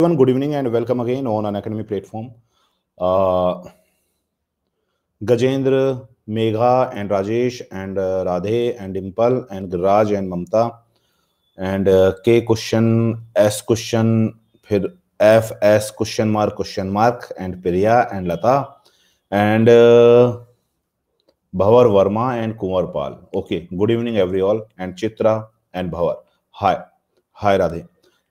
everyone good evening and welcome again on an academy platform uh, gajendra megha and rajesh and uh, radhe and dimple and giraj and mamta and uh, k question s question phir f s question mark question mark and priya and lata and uh, bhavar verma and kumar pal okay good evening every all and chitra and bhavar hi hi radhe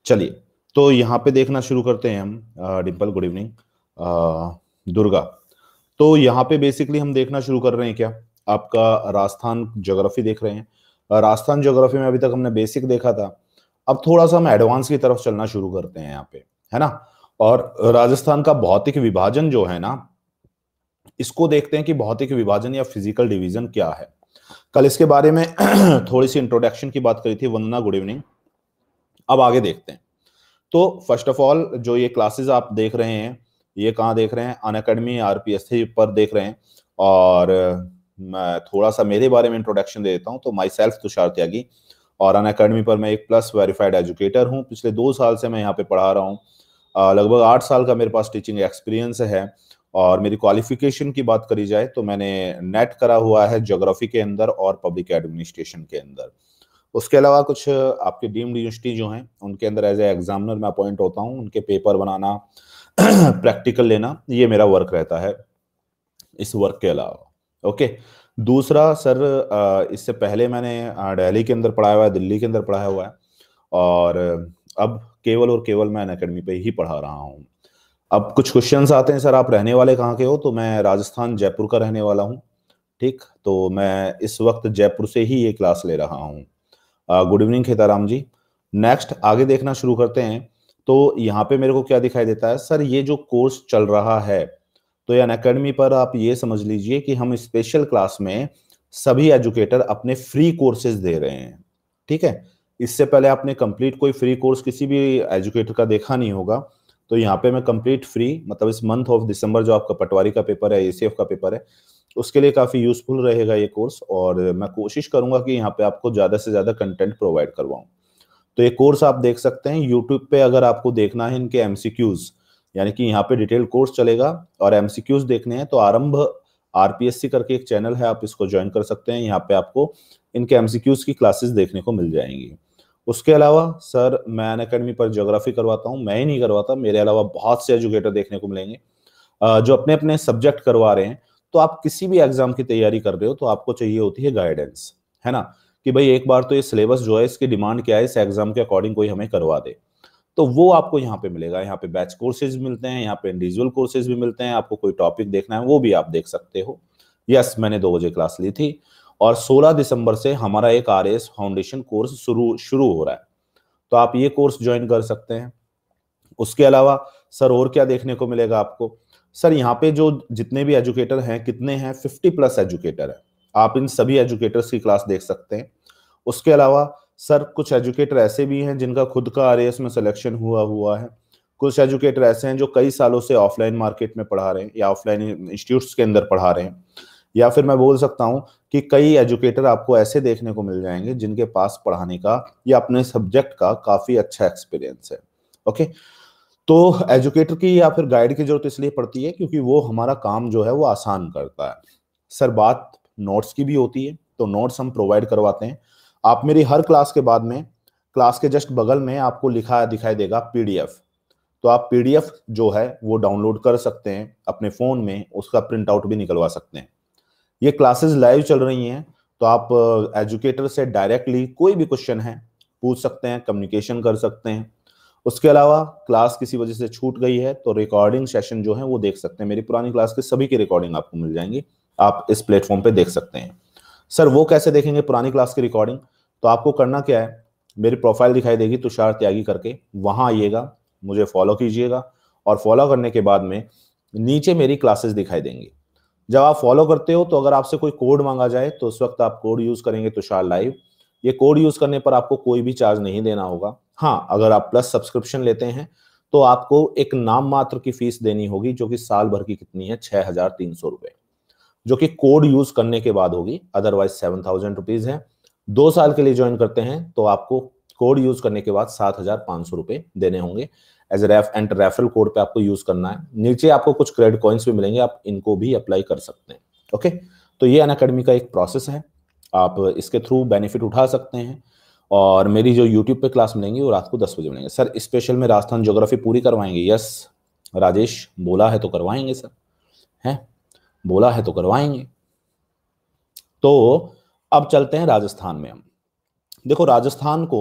chaliye तो यहाँ पे देखना शुरू करते हैं हम Dimple good evening Durga तो यहाँ पे बेसिकली हम देखना शुरू कर रहे हैं क्या आपका राजस्थान ज्योग्राफी देख रहे हैं राजस्थान ज्योग्राफी में अभी तक हमने बेसिक देखा था अब थोड़ा सा हम एडवांस की तरफ चलना शुरू करते हैं यहाँ पे है ना और राजस्थान का भौतिक विभाजन जो है ना इसको देखते हैं कि भौतिक विभाजन या फिजिकल डिवीजन क्या है कल इसके बारे में थोड़ी सी इंट्रोडक्शन की बात करी थी वंदना गुड इवनिंग अब आगे देखते हैं तो फर्स्ट ऑफ ऑल जो ये क्लासेस आप देख रहे हैं ये कहाँ देख रहे हैं अन अकेडमी आर पर देख रहे हैं और मैं थोड़ा सा मेरे बारे में इंट्रोडक्शन दे देता हूँ तो माई सेल्फ तुषार त्यागी और अन अकेडमी पर मैं एक प्लस वेरीफाइड एजुकेटर हूँ पिछले दो साल से मैं यहाँ पे पढ़ा रहा हूँ लगभग आठ साल का मेरे पास टीचिंग एक्सपीरियंस है और मेरी क्वालिफिकेशन की बात करी जाए तो मैंने नेट करा हुआ है जोग्राफी के अंदर और पब्लिक एडमिनिस्ट्रेशन के अंदर उसके अलावा कुछ आपके डीम्ड यूनिवर्सिटी जो हैं उनके अंदर एज ए एग्जामिनर मैं अपॉइंट होता हूँ उनके पेपर बनाना प्रैक्टिकल लेना ये मेरा वर्क रहता है इस वर्क के अलावा ओके दूसरा सर इससे पहले मैंने दिल्ली के अंदर पढ़ाया हुआ है दिल्ली के अंदर पढ़ाया हुआ है और अब केवल और केवल मैं अकेडमी पे ही पढ़ा रहा हूँ अब कुछ क्वेश्चन आते हैं सर आप रहने वाले कहाँ के हो तो मैं राजस्थान जयपुर का रहने वाला हूँ ठीक तो मैं इस वक्त जयपुर से ही ये क्लास ले रहा हूँ good evening Khetaram ji next आगे देखना शुरू करते हैं तो यहाँ पे मेरे को क्या दिखाई देता है सर ये जो कोर्स चल रहा है तो यान अकेडमी पर आप ये समझ लीजिए कि हम स्पेशल क्लास में सभी एजुकेटर अपने फ्री कोर्सेज दे रहे हैं ठीक है इससे पहले आपने कंप्लीट कोई फ्री कोर्स किसी भी एजुकेटर का देखा नहीं होगा तो यहाँ पे मैं कंप्लीट फ्री मतलब इस मंथ ऑफ दिसंबर जो आपका पटवारी का पेपर है एसीएफ का पेपर है उसके लिए काफ़ी यूजफुल रहेगा ये कोर्स और मैं कोशिश करूंगा कि यहाँ पे आपको ज़्यादा से ज़्यादा कंटेंट प्रोवाइड करवाऊँ तो ये कोर्स आप देख सकते हैं यूट्यूब पे अगर आपको देखना है इनके एम यानी कि यहाँ पे डिटेल कोर्स चलेगा और एम देखने हैं तो आरंभ आरपीएससी करके एक चैनल है आप इसको ज्वाइन कर सकते हैं यहाँ पे आपको इनके एम की क्लासेस देखने को मिल जाएंगी उसके अलावा सर मैं अन अकेडमी पर ज्योग्राफी करवाता हूँ मैं ही नहीं करवाता मेरे अलावा बहुत से एजुकेटर देखने को मिलेंगे जो अपने अपने सब्जेक्ट करवा रहे हैं तो आप किसी भी एग्जाम की तैयारी कर रहे हो तो आपको चाहिए होती है गाइडेंस है ना कि भाई एक बार तो ये सिलेबस जो है इसकी डिमांड क्या है इस एग्जाम के अकॉर्डिंग कोई हमें करवा दे तो वो आपको यहाँ पे मिलेगा यहाँ पे बैच कोर्सेज मिलते हैं यहाँ पे इंडिविजुअल कोर्सेज भी मिलते हैं आपको कोई टॉपिक देखना है वो भी आप देख सकते हो यस मैंने दो बजे क्लास ली थी और 16 दिसंबर से हमारा एक आर फाउंडेशन कोर्स शुरू शुरू हो रहा है तो आप ये कोर्स ज्वाइन कर सकते हैं उसके अलावा सर और क्या देखने को मिलेगा आपको सर यहाँ पे जो जितने भी एजुकेटर हैं कितने हैं फिफ्टी प्लस एजुकेटर है आप इन सभी एजुकेटर्स की क्लास देख सकते हैं उसके अलावा सर कुछ एजुकेटर ऐसे भी हैं जिनका खुद का आर में सिलेक्शन हुआ हुआ है कुछ एजुकेटर ऐसे हैं जो कई सालों से ऑफलाइन मार्केट में पढ़ा रहे हैं या ऑफलाइन इंस्टीट्यूट्स के अंदर पढ़ा रहे हैं या फिर मैं बोल सकता हूँ कि कई एजुकेटर आपको ऐसे देखने को मिल जाएंगे जिनके पास पढ़ाने का या अपने सब्जेक्ट का काफ़ी अच्छा एक्सपीरियंस है ओके okay? तो एजुकेटर की या फिर गाइड की जरूरत इसलिए पड़ती है क्योंकि वो हमारा काम जो है वो आसान करता है सर बात नोट्स की भी होती है तो नोट्स हम प्रोवाइड करवाते हैं आप मेरी हर क्लास के बाद में क्लास के जस्ट बगल में आपको लिखा दिखाई देगा पीडीएफ तो आप पीडीएफ जो है वो डाउनलोड कर सकते हैं अपने फ़ोन में उसका प्रिंट आउट भी निकलवा सकते हैं ये क्लासेस लाइव चल रही हैं तो आप एजुकेटर से डायरेक्टली कोई भी क्वेश्चन है पूछ सकते हैं कम्युनिकेशन कर सकते हैं उसके अलावा क्लास किसी वजह से छूट गई है तो रिकॉर्डिंग सेशन जो है वो देख सकते हैं मेरी पुरानी क्लास के सभी की रिकॉर्डिंग आपको मिल जाएंगी आप इस प्लेटफॉर्म पे देख सकते हैं सर वो कैसे देखेंगे पुरानी क्लास की रिकॉर्डिंग तो आपको करना क्या है मेरी प्रोफाइल दिखाई देगी तुषार त्यागी करके वहां आइएगा मुझे फॉलो कीजिएगा और फॉलो करने के बाद में नीचे मेरी क्लासेस दिखाई देंगी जब आप फॉलो करते हो तो अगर आपसे कोई कोड मांगा जाए तो उस वक्त आप कोड यूज करेंगे तुषार लाइव ये कोड यूज करने पर आपको कोई भी चार्ज नहीं देना होगा हाँ अगर आप प्लस सब्सक्रिप्शन लेते हैं तो आपको एक नाम मात्र की फीस देनी होगी जो कि साल भर की कितनी है छह हजार तीन सौ रुपए जो कि कोड यूज करने के बाद होगी अदरवाइज सेवन थाउजेंड रुपीज है दो साल के लिए ज्वाइन करते हैं तो आपको कोड यूज करने के बाद सात हजार पांच सौ रुपए देने होंगे as ref and referral code पे आपको यूज करना है नीचे आपको कुछ क्रेडिट कॉइन्स भी मिलेंगे आप इनको भी अप्लाई कर सकते हैं ओके तो ये अन का एक प्रोसेस है आप इसके थ्रू बेनिफिट उठा सकते हैं और मेरी जो यूट्यूब पे क्लास मिलेंगी वो रात को दस बजे मिलेंगे सर स्पेशल में राजस्थान ज्योग्राफी पूरी करवाएंगे यस राजेश बोला है तो करवाएंगे सर है बोला है तो करवाएंगे तो अब चलते हैं राजस्थान में हम देखो राजस्थान को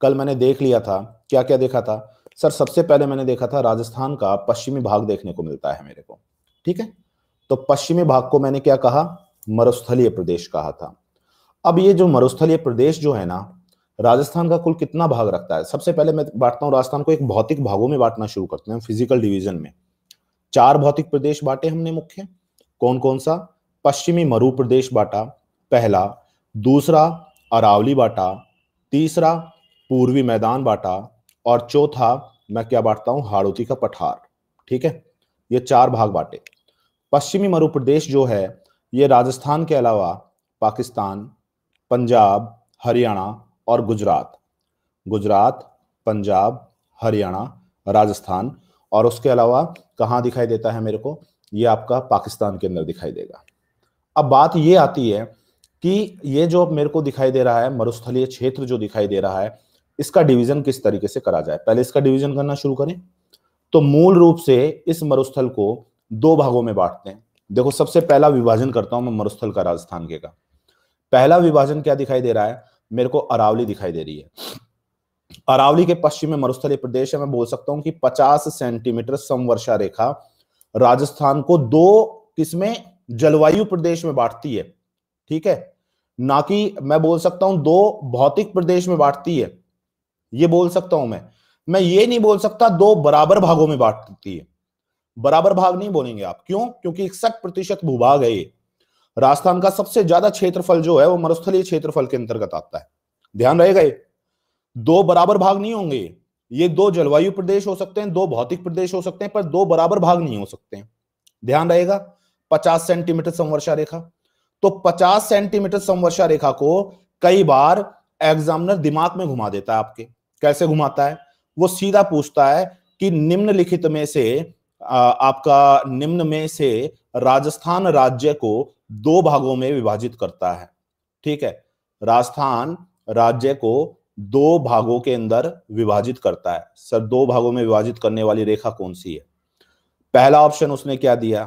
कल मैंने देख लिया था क्या क्या देखा था सर सबसे पहले मैंने देखा था राजस्थान का पश्चिमी भाग देखने को मिलता है मेरे को ठीक है तो पश्चिमी भाग को मैंने क्या कहा मरुस्थलीय प्रदेश कहा था अब ये जो मरुस्थलीय प्रदेश जो है ना राजस्थान का कुल कितना भाग रखता है सबसे पहले मैं बांटता हूँ राजस्थान को एक भौतिक भागों में बांटना शुरू करते हैं फिजिकल डिवीजन में चार भौतिक प्रदेश बांटे हमने मुख्य कौन कौन सा पश्चिमी मरु प्रदेश बांटा पहला दूसरा अरावली बांटा तीसरा पूर्वी मैदान बांटा और चौथा मैं क्या बांटता हूँ हाड़ोती का पठार ठीक है ये चार भाग बांटे पश्चिमी मरु प्रदेश जो है ये राजस्थान के अलावा पाकिस्तान पंजाब हरियाणा और गुजरात गुजरात पंजाब हरियाणा राजस्थान और उसके अलावा कहाँ दिखाई देता है मेरे को ये आपका पाकिस्तान के अंदर दिखाई देगा अब बात ये आती है कि ये जो मेरे को दिखाई दे रहा है मरुस्थलीय क्षेत्र जो दिखाई दे रहा है इसका डिवीजन किस तरीके से करा जाए पहले इसका डिवीजन करना शुरू करें तो मूल रूप से इस मरुस्थल को दो भागों में बांटते हैं देखो सबसे पहला विभाजन करता हूं मैं मरुस्थल का राजस्थान के का पहला विभाजन क्या दिखाई दे रहा है मेरे को अरावली दिखाई दे रही है अरावली के पश्चिम में मरुस्थली प्रदेश है मैं बोल सकता हूं कि 50 सेंटीमीटर समवर्षा रेखा राजस्थान को दो किसमें जलवायु प्रदेश में बांटती है ठीक है ना कि मैं बोल सकता हूं दो भौतिक प्रदेश में बांटती है ये बोल सकता हूं मैं मैं ये नहीं बोल सकता दो बराबर भागों में बांटती है बराबर भाग नहीं बोलेंगे आप क्यों क्योंकि इकसठ प्रतिशत भूभाग है ये राजस्थान का सबसे ज्यादा क्षेत्रफल जो है वो मरुस्थलीय क्षेत्रफल के अंतर्गत आता है ध्यान रहेगा ये दो बराबर भाग नहीं होंगे ये दो जलवायु प्रदेश हो सकते हैं दो भौतिक प्रदेश हो सकते हैं पर दो बराबर भाग नहीं हो सकते हैं ध्यान रहेगा पचास सेंटीमीटर संवर्षा रेखा तो पचास सेंटीमीटर संवर्षा रेखा को कई बार एग्जामिनर दिमाग में घुमा देता है आपके कैसे घुमाता है वो सीधा पूछता है कि निम्नलिखित में से आपका निम्न में से राजस्थान राज्य को दो भागों में विभाजित करता है ठीक है राजस्थान राज्य को दो भागों के अंदर विभाजित करता है सर दो भागों में विभाजित करने वाली रेखा कौन सी है पहला ऑप्शन उसने क्या दिया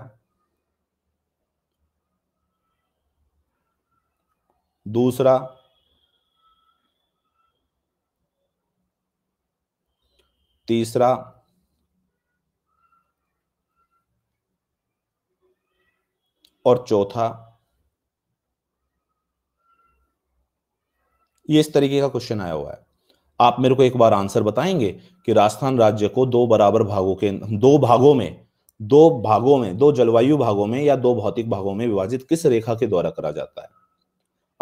दूसरा तीसरा और चौथा ये इस तरीके का क्वेश्चन आया हुआ है आप मेरे को एक बार आंसर बताएंगे कि राजस्थान राज्य को दो बराबर भागों के दो भागों में दो भागों में दो जलवायु भागों में या दो भौतिक भागों में विभाजित किस रेखा के द्वारा करा जाता है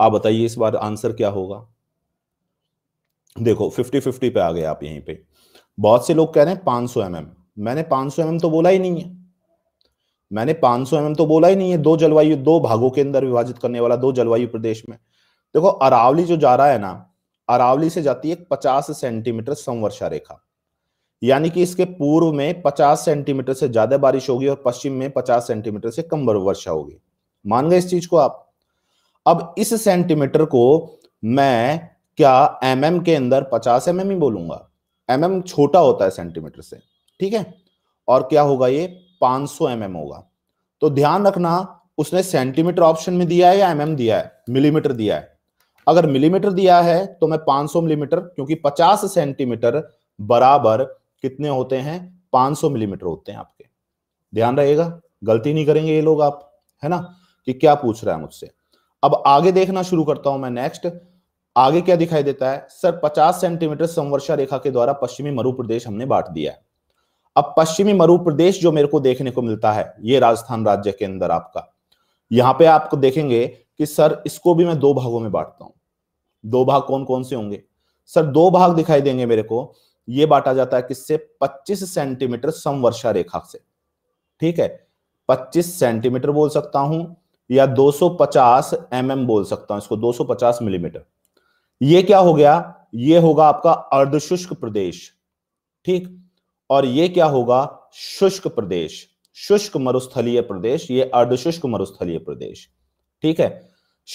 आप बताइए इस बार आंसर क्या होगा देखो फिफ्टी फिफ्टी पे आ गए आप यहीं पे बहुत से लोग कह रहे हैं पांच सौ एम मैंने पांच सौ mm तो बोला ही नहीं है मैंने 500 सौ mm तो बोला ही नहीं है दो जलवायु दो भागों के अंदर विभाजित करने वाला दो जलवायु प्रदेश में देखो अरावली जो जा रहा है ना अरावली से जाती है पचास सेंटीमीटर संवर्षा रेखा यानी कि इसके पूर्व में 50 सेंटीमीटर से ज्यादा बारिश होगी और पश्चिम में 50 सेंटीमीटर से कम वर्षा होगी मान गए इस चीज को आप अब इस सेंटीमीटर को मैं क्या एम mm के अंदर 50 एम mm ही बोलूंगा एम mm छोटा होता है सेंटीमीटर से ठीक है और क्या होगा ये पांच सौ एम होगा तो ध्यान रखना उसने सेंटीमीटर ऑप्शन में दिया है या एमएम mm दिया है मिलीमीटर दिया है अगर मिलीमीटर दिया है तो मैं 500 मिलीमीटर क्योंकि 50 सेंटीमीटर बराबर कितने होते हैं 500 मिलीमीटर होते हैं आपके ध्यान रहेगा गलती नहीं करेंगे ये लोग आप है ना कि क्या पूछ रहा है मुझसे अब आगे देखना शुरू करता हूं मैं नेक्स्ट आगे क्या दिखाई देता है सर 50 सेंटीमीटर संवर्षा रेखा के द्वारा पश्चिमी मरुप्रदेश हमने बांट दिया है अब पश्चिमी मरु प्रदेश जो मेरे को देखने को मिलता है ये राजस्थान राज्य के अंदर आपका यहां पे आपको देखेंगे कि सर इसको भी मैं दो भागों में बांटता हूं दो भाग कौन कौन से होंगे सर दो भाग दिखाई देंगे मेरे को ये बांटा जाता है किससे 25 सेंटीमीटर समवर्षा रेखा से ठीक है 25 सेंटीमीटर बोल सकता हूं या 250 एम mm बोल सकता हूं इसको 250 मिलीमीटर mm. ये क्या हो गया ये होगा आपका अर्धशुष्क प्रदेश ठीक और ये क्या होगा शुष्क प्रदेश शुष्क मरुस्थलीय प्रदेश ये अर्धशुष्क मरुस्थलीय प्रदेश ठीक है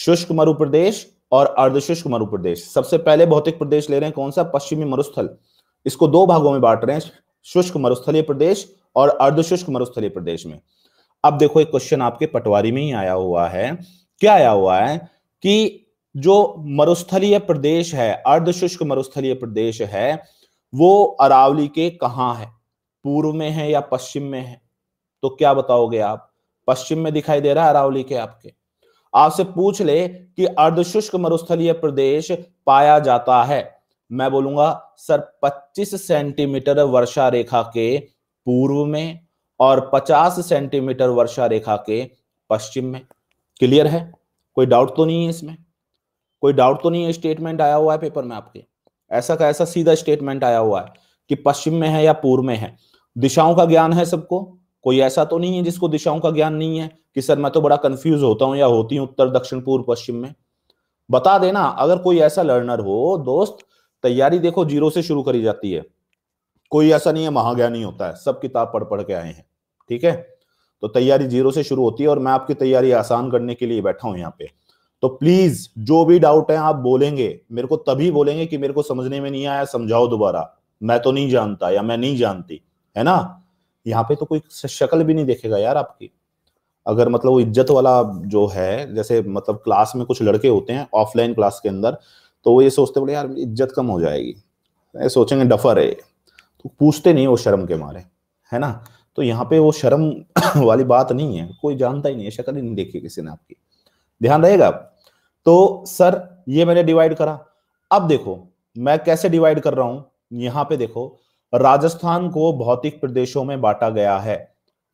शुष्क मरु प्रदेश और अर्धशुष्क मरु प्रदेश सबसे पहले भौतिक प्रदेश ले रहे हैं कौन सा पश्चिमी मरुस्थल इसको दो भागों में बांट रहे हैं शुष्क मरुस्थलीय प्रदेश और अर्धशुष्क मरुस्थलीय प्रदेश में अब देखो एक क्वेश्चन आपके पटवारी में ही आया हुआ है क्या आया हुआ है कि जो मरुस्थलीय प्रदेश है अर्धशुष्क मरुस्थलीय प्रदेश है वो अरावली के कहाँ है पूर्व में है या पश्चिम में है तो क्या बताओगे आप पश्चिम में दिखाई दे रहा है अरावली के आपके आपसे पूछ ले कि अर्धशुष्क मरुस्थलीय प्रदेश पाया जाता है मैं बोलूंगा सर 25 सेंटीमीटर वर्षा रेखा के पूर्व में और 50 सेंटीमीटर वर्षा रेखा के पश्चिम में क्लियर है कोई डाउट तो नहीं है इसमें कोई डाउट तो नहीं है स्टेटमेंट आया हुआ है पेपर में आपके ऐसा का ऐसा सीधा स्टेटमेंट आया हुआ है कि पश्चिम में है या पूर्व में है दिशाओं का ज्ञान है सबको कोई ऐसा तो नहीं है जिसको दिशाओं का ज्ञान नहीं है कि सर मैं तो बड़ा कंफ्यूज होता हूं या होती हूं उत्तर दक्षिण पूर्व पश्चिम में बता देना अगर कोई ऐसा लर्नर हो दोस्त तैयारी देखो जीरो से शुरू करी जाती है कोई ऐसा नहीं है महाज्ञानी होता है सब किताब पढ़ पढ़ के आए हैं ठीक है तो तैयारी जीरो से शुरू होती है और मैं आपकी तैयारी आसान करने के लिए बैठा हूं यहाँ पे तो प्लीज जो भी डाउट है आप बोलेंगे मेरे को तभी बोलेंगे कि मेरे को समझने में नहीं आया समझाओ दोबारा मैं तो नहीं जानता या मैं नहीं जानती है ना यहाँ पे तो कोई शक्ल भी नहीं देखेगा यार आपकी अगर मतलब वो इज्जत वाला जो है जैसे मतलब क्लास में कुछ लड़के होते हैं ऑफलाइन क्लास के अंदर तो वो ये सोचते बोले यार इज्जत कम हो जाएगी ये सोचेंगे डफर है तो पूछते नहीं वो शर्म के मारे है ना तो यहाँ पे वो शर्म वाली बात नहीं है कोई जानता ही नहीं है शक्ल ही नहीं देखी किसी ने आपकी ध्यान रहेगा तो सर ये मैंने डिवाइड करा अब देखो मैं कैसे डिवाइड कर रहा हूं यहां पे देखो राजस्थान को भौतिक प्रदेशों में बांटा गया है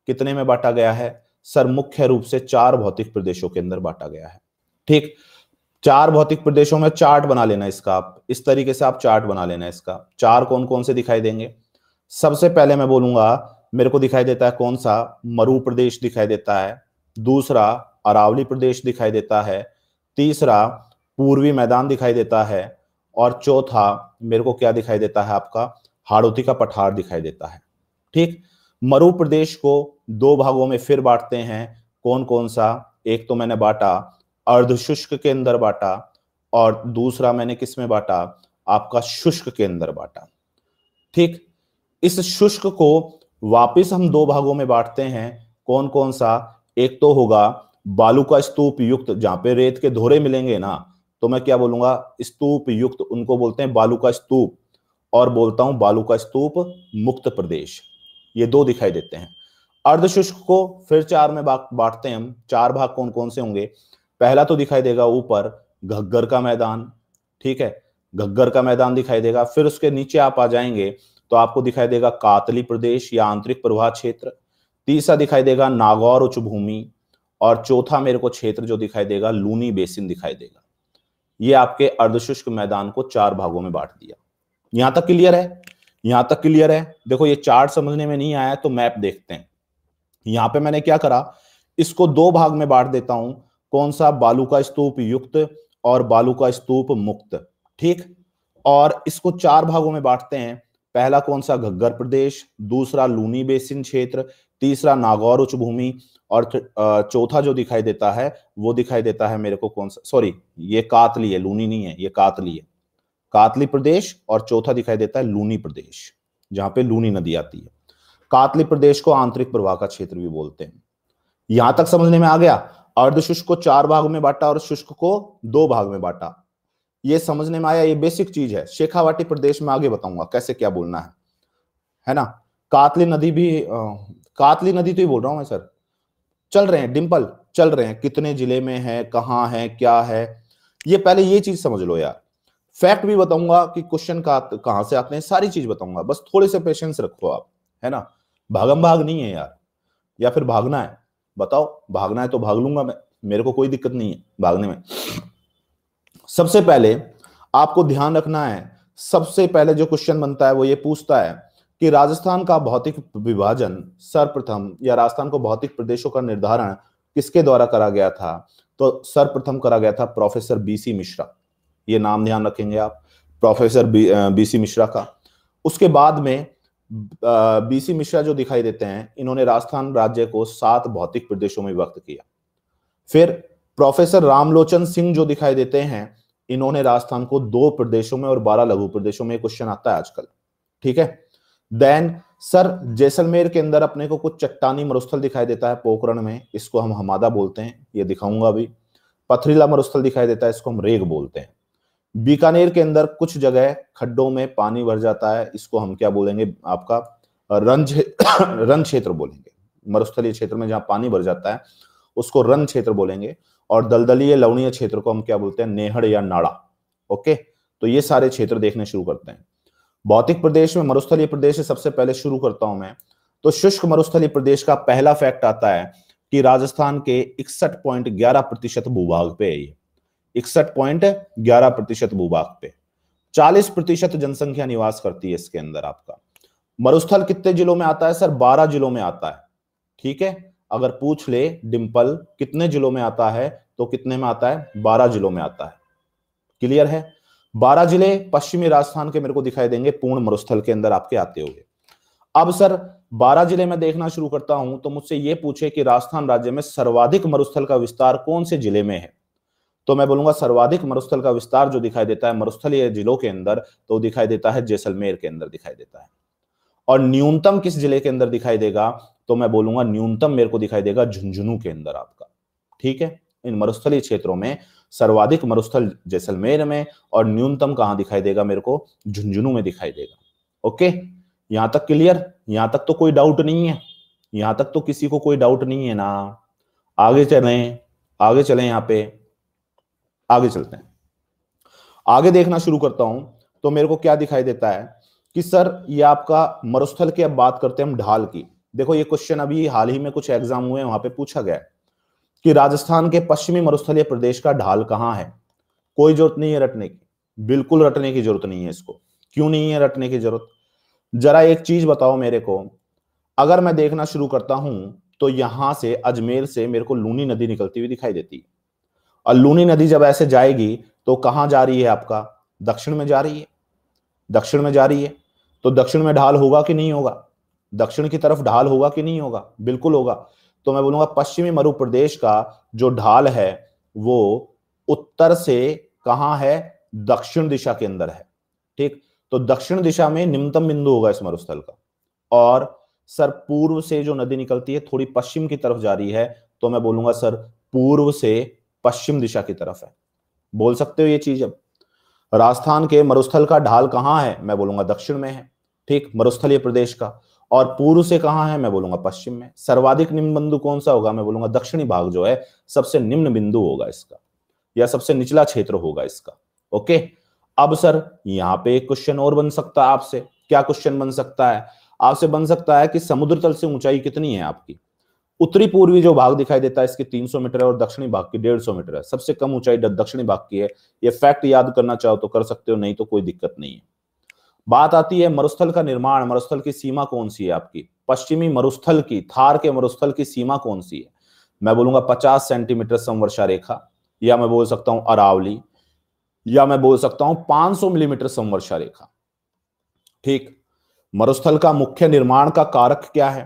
कितने में बांटा गया है सर मुख्य रूप से चार भौतिक प्रदेशों के अंदर बांटा गया है ठीक चार भौतिक प्रदेशों में चार्ट बना लेना इसका आप इस तरीके से आप चार्ट बना लेना इसका चार कौन कौन से दिखाई देंगे सबसे पहले मैं बोलूंगा मेरे को दिखाई देता है कौन सा मरु प्रदेश दिखाई देता है दूसरा अरावली प्रदेश दिखाई देता है तीसरा पूर्वी मैदान दिखाई देता है और चौथा मेरे को क्या दिखाई देता है आपका हाड़ोती का पठार दिखाई देता है ठीक मरु प्रदेश को दो भागों में फिर बांटते हैं कौन कौन सा एक तो मैंने बांटा अर्धशुष्क के अंदर बांटा और दूसरा मैंने किस में बांटा आपका शुष्क के अंदर बांटा ठीक इस शुष्क को वापस हम दो भागों में बांटते हैं कौन कौन सा एक तो होगा बालू का स्तूप युक्त जहां पे रेत के धोरे मिलेंगे ना तो मैं क्या बोलूंगा स्तूप युक्त उनको बोलते हैं बालू का स्तूप और बोलता हूं बालू का स्तूप मुक्त प्रदेश ये दो दिखाई देते हैं अर्धशुष्क को फिर चार में बांटते हैं हम चार भाग कौन कौन से होंगे पहला तो दिखाई देगा ऊपर घग्गर का मैदान ठीक है घग्गर का मैदान दिखाई देगा फिर उसके नीचे आप आ जाएंगे तो आपको दिखाई देगा कातली प्रदेश या आंतरिक प्रवाह क्षेत्र तीसरा दिखाई देगा नागौर उच्च भूमि और चौथा मेरे को क्षेत्र जो दिखाई देगा लूनी बेसिन दिखाई देगा ये आपके अर्धशुष्क मैदान को चार भागों में बांट दिया यहां तक क्लियर है यहां तक क्लियर है देखो ये चार्ट समझने में नहीं आया तो मैप देखते हैं यहां पे मैंने क्या करा इसको दो भाग में बांट देता हूं कौन सा बालू का स्तूप युक्त और बालू का स्तूप मुक्त ठीक और इसको चार भागों में बांटते हैं पहला कौन सा घग्गर प्रदेश दूसरा लूनी बेसिन क्षेत्र तीसरा नागौर उच्च भूमि और चौथा जो दिखाई देता है वो दिखाई देता है मेरे को कौन सा सॉरी ये कातली है लूनी नहीं है ये कातली है कातली प्रदेश और चौथा दिखाई देता है लूनी प्रदेश जहां पे लूनी नदी आती है कातली प्रदेश को आंतरिक प्रवाह का क्षेत्र भी बोलते हैं यहां तक समझने में आ गया अर्धशुष्क को चार भाग में बांटा और शुष्क को दो भाग में बांटा ये समझने में आया ये बेसिक चीज है शेखावाटी प्रदेश में आगे बताऊंगा कैसे क्या बोलना है है ना कातली नदी भी कातली नदी तो ही बोल रहा हूं मैं सर चल रहे हैं डिम्पल चल रहे हैं कितने जिले में है कहाँ है क्या है ये पहले ये चीज समझ लो यार फैक्ट भी बताऊंगा कि क्वेश्चन का तो कहाँ से आते हैं सारी चीज बताऊंगा बस थोड़े से पेशेंस रखो आप है ना भागम भाग नहीं है यार या फिर भागना है बताओ भागना है तो भाग लूंगा मैं मेरे को कोई दिक्कत नहीं है भागने में सबसे पहले आपको ध्यान रखना है सबसे पहले जो क्वेश्चन बनता है वो ये पूछता है कि राजस्थान का भौतिक विभाजन सर्वप्रथम या राजस्थान को भौतिक प्रदेशों का निर्धारण किसके द्वारा करा गया था तो सर्वप्रथम करा गया था प्रोफेसर बीसी मिश्रा ये नाम ध्यान रखेंगे आप प्रोफेसर बीसी मिश्रा का उसके बाद में बीसी मिश्रा जो दिखाई देते हैं इन्होंने राजस्थान राज्य को सात भौतिक प्रदेशों में व्यक्त किया फिर प्रोफेसर रामलोचन सिंह जो दिखाई देते हैं इन्होंने राजस्थान को दो प्रदेशों में और बारह लघु प्रदेशों में क्वेश्चन आता है आजकल ठीक है देन सर जैसलमेर के अंदर अपने को कुछ चट्टानी मरुस्थल दिखाई देता है पोकरण में इसको हम हमादा बोलते हैं ये दिखाऊंगा अभी पथरीला मरुस्थल दिखाई देता है इसको हम रेग बोलते हैं बीकानेर के अंदर कुछ जगह खड्डों में पानी भर जाता है इसको हम क्या बोलेंगे आपका रन रन क्षेत्र बोलेंगे मरुस्थलीय क्षेत्र में जहाँ पानी भर जाता है उसको रन क्षेत्र बोलेंगे और दलदलीय लवणीय क्षेत्र को हम क्या बोलते हैं नेहड़ या नाड़ा ओके तो ये सारे क्षेत्र देखने शुरू करते हैं भौतिक प्रदेश में मरुस्थलीय प्रदेश से सबसे पहले शुरू करता हूं मैं तो शुष्क मरुस्थलीय प्रदेश का पहला फैक्ट आता है कि राजस्थान के इकसठ पॉइंट ग्यारह प्रतिशत भूभाग पे है ये इकसठ पॉइंट ग्यारह प्रतिशत भूभाग पे चालीस प्रतिशत जनसंख्या निवास करती है इसके अंदर आपका मरुस्थल कितने जिलों में आता है सर बारह जिलों में आता है ठीक है अगर पूछ ले डिम्पल कितने जिलों में आता है तो कितने में आता है बारह जिलों में आता है क्लियर है बारह जिले पश्चिमी राजस्थान के मेरे को दिखाई देंगे पूर्ण मरुस्थल के अंदर आपके आते हुए अब सर बारह जिले में देखना शुरू करता हूं तो मुझसे ये पूछे कि राजस्थान राज्य में सर्वाधिक मरुस्थल का विस्तार कौन से जिले में है तो मैं बोलूंगा सर्वाधिक मरुस्थल का विस्तार जो दिखाई देता है मरुस्थलीय जिलों के अंदर तो दिखाई देता है जैसलमेर के अंदर दिखाई देता है और न्यूनतम किस जिले के अंदर दिखाई देगा तो मैं बोलूंगा न्यूनतम मेरे को दिखाई देगा झुंझुनू के अंदर आपका ठीक है इन मरुस्थलीय क्षेत्रों में सर्वाधिक मरुस्थल जैसलमेर में और न्यूनतम कहां दिखाई देगा मेरे को झुंझुनू में दिखाई देगा ओके यहां तक क्लियर यहां तक तो कोई डाउट नहीं है यहां तक तो किसी को कोई डाउट नहीं है ना आगे चले आगे चले यहाँ पे आगे चलते हैं आगे देखना शुरू करता हूं तो मेरे को क्या दिखाई देता है कि सर ये आपका मरुस्थल की अब बात करते हैं हम ढाल की देखो ये क्वेश्चन अभी हाल ही में कुछ एग्जाम हुए वहां पे पूछा गया है कि राजस्थान के पश्चिमी मरुस्थलीय प्रदेश का ढाल कहां है कोई जरूरत नहीं है रटने की बिल्कुल रटने की जरूरत नहीं है इसको क्यों नहीं है रटने की जरूरत जरा एक चीज बताओ मेरे को अगर मैं देखना शुरू करता हूं तो यहां से अजमेर से मेरे को लूनी नदी निकलती हुई दिखाई देती है और लूनी नदी जब ऐसे जाएगी तो कहां जा रही है आपका दक्षिण में जा रही है दक्षिण में जा रही है तो दक्षिण में ढाल होगा कि नहीं होगा दक्षिण की तरफ ढाल होगा कि नहीं होगा बिल्कुल होगा तो मैं बोलूंगा पश्चिमी मरु प्रदेश का जो ढाल है वो उत्तर से कहा है दक्षिण दिशा के अंदर है ठीक तो दक्षिण दिशा में निम्नतम बिंदु होगा इस मरुस्थल का और सर पूर्व से जो नदी निकलती है थोड़ी पश्चिम की तरफ जा रही है तो मैं बोलूंगा सर पूर्व से पश्चिम दिशा की तरफ है बोल सकते हो ये चीज अब राजस्थान के मरुस्थल का ढाल कहाँ है मैं बोलूंगा दक्षिण में है ठीक मरुस्थलीय प्रदेश का और पूर्व से कहा है मैं बोलूंगा पश्चिम में सर्वाधिक निम्न बिंदु कौन सा होगा मैं बोलूंगा दक्षिणी भाग जो है सबसे निम्न बिंदु होगा इसका या सबसे निचला क्षेत्र होगा इसका ओके अब सर यहाँ पे एक क्वेश्चन और बन सकता है आपसे क्या क्वेश्चन बन सकता है आपसे बन सकता है कि समुद्र तल से ऊंचाई कितनी है आपकी उत्तरी पूर्वी जो भाग दिखाई देता है इसकी 300 मीटर है और दक्षिणी भाग की 150 मीटर है सबसे कम ऊंचाई दक्षिणी भाग की है ये फैक्ट याद करना चाहो तो कर सकते हो नहीं तो कोई दिक्कत नहीं है बात आती है मरुस्थल का निर्माण मरुस्थल की सीमा कौन सी है आपकी पश्चिमी मरुस्थल की थार के मरुस्थल की सीमा कौन सी है मैं बोलूंगा पचास सेंटीमीटर संवर्षा रेखा या मैं बोल सकता हूं अरावली या मैं बोल सकता हूं 500 मिलीमीटर संवर्षा रेखा ठीक मरुस्थल का मुख्य निर्माण का कारक क्या है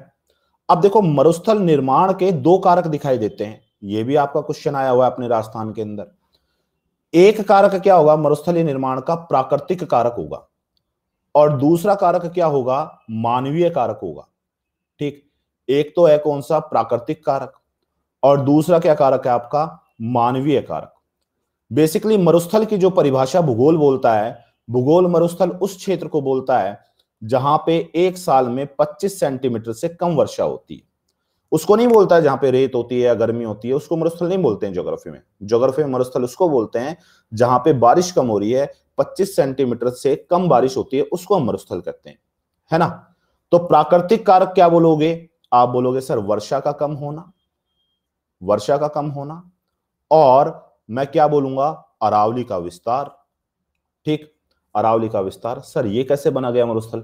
अब देखो मरुस्थल निर्माण के दो कारक दिखाई देते हैं यह भी आपका क्वेश्चन आया हुआ है अपने राजस्थान के अंदर एक कारक क्या होगा मरुस्थली निर्माण का प्राकृतिक कारक होगा और दूसरा कारक क्या होगा मानवीय कारक होगा ठीक एक तो है कौन सा प्राकृतिक कारक और दूसरा क्या कारक है आपका मानवीय कारक बेसिकली मरुस्थल की जो परिभाषा भूगोल बोलता है भूगोल मरुस्थल उस क्षेत्र को बोलता है जहां पे एक साल में 25 सेंटीमीटर से कम वर्षा होती है उसको नहीं बोलता है जहां पे रेत होती है या गर्मी होती है उसको मरुस्थल नहीं बोलते हैं ज्योग्राफी में ज्योग्राफी में मरुस्थल उसको बोलते हैं जहां पे बारिश कम हो रही है 25 सेंटीमीटर से कम बारिश होती है उसको हम मरुस्थल कहते हैं है ना तो प्राकृतिक कारक क्या बोलोगे आप बोलोगे सर वर्षा का कम होना वर्षा का कम होना और मैं क्या बोलूंगा अरावली का विस्तार ठीक अरावली का विस्तार सर ये कैसे बना गया मरुस्थल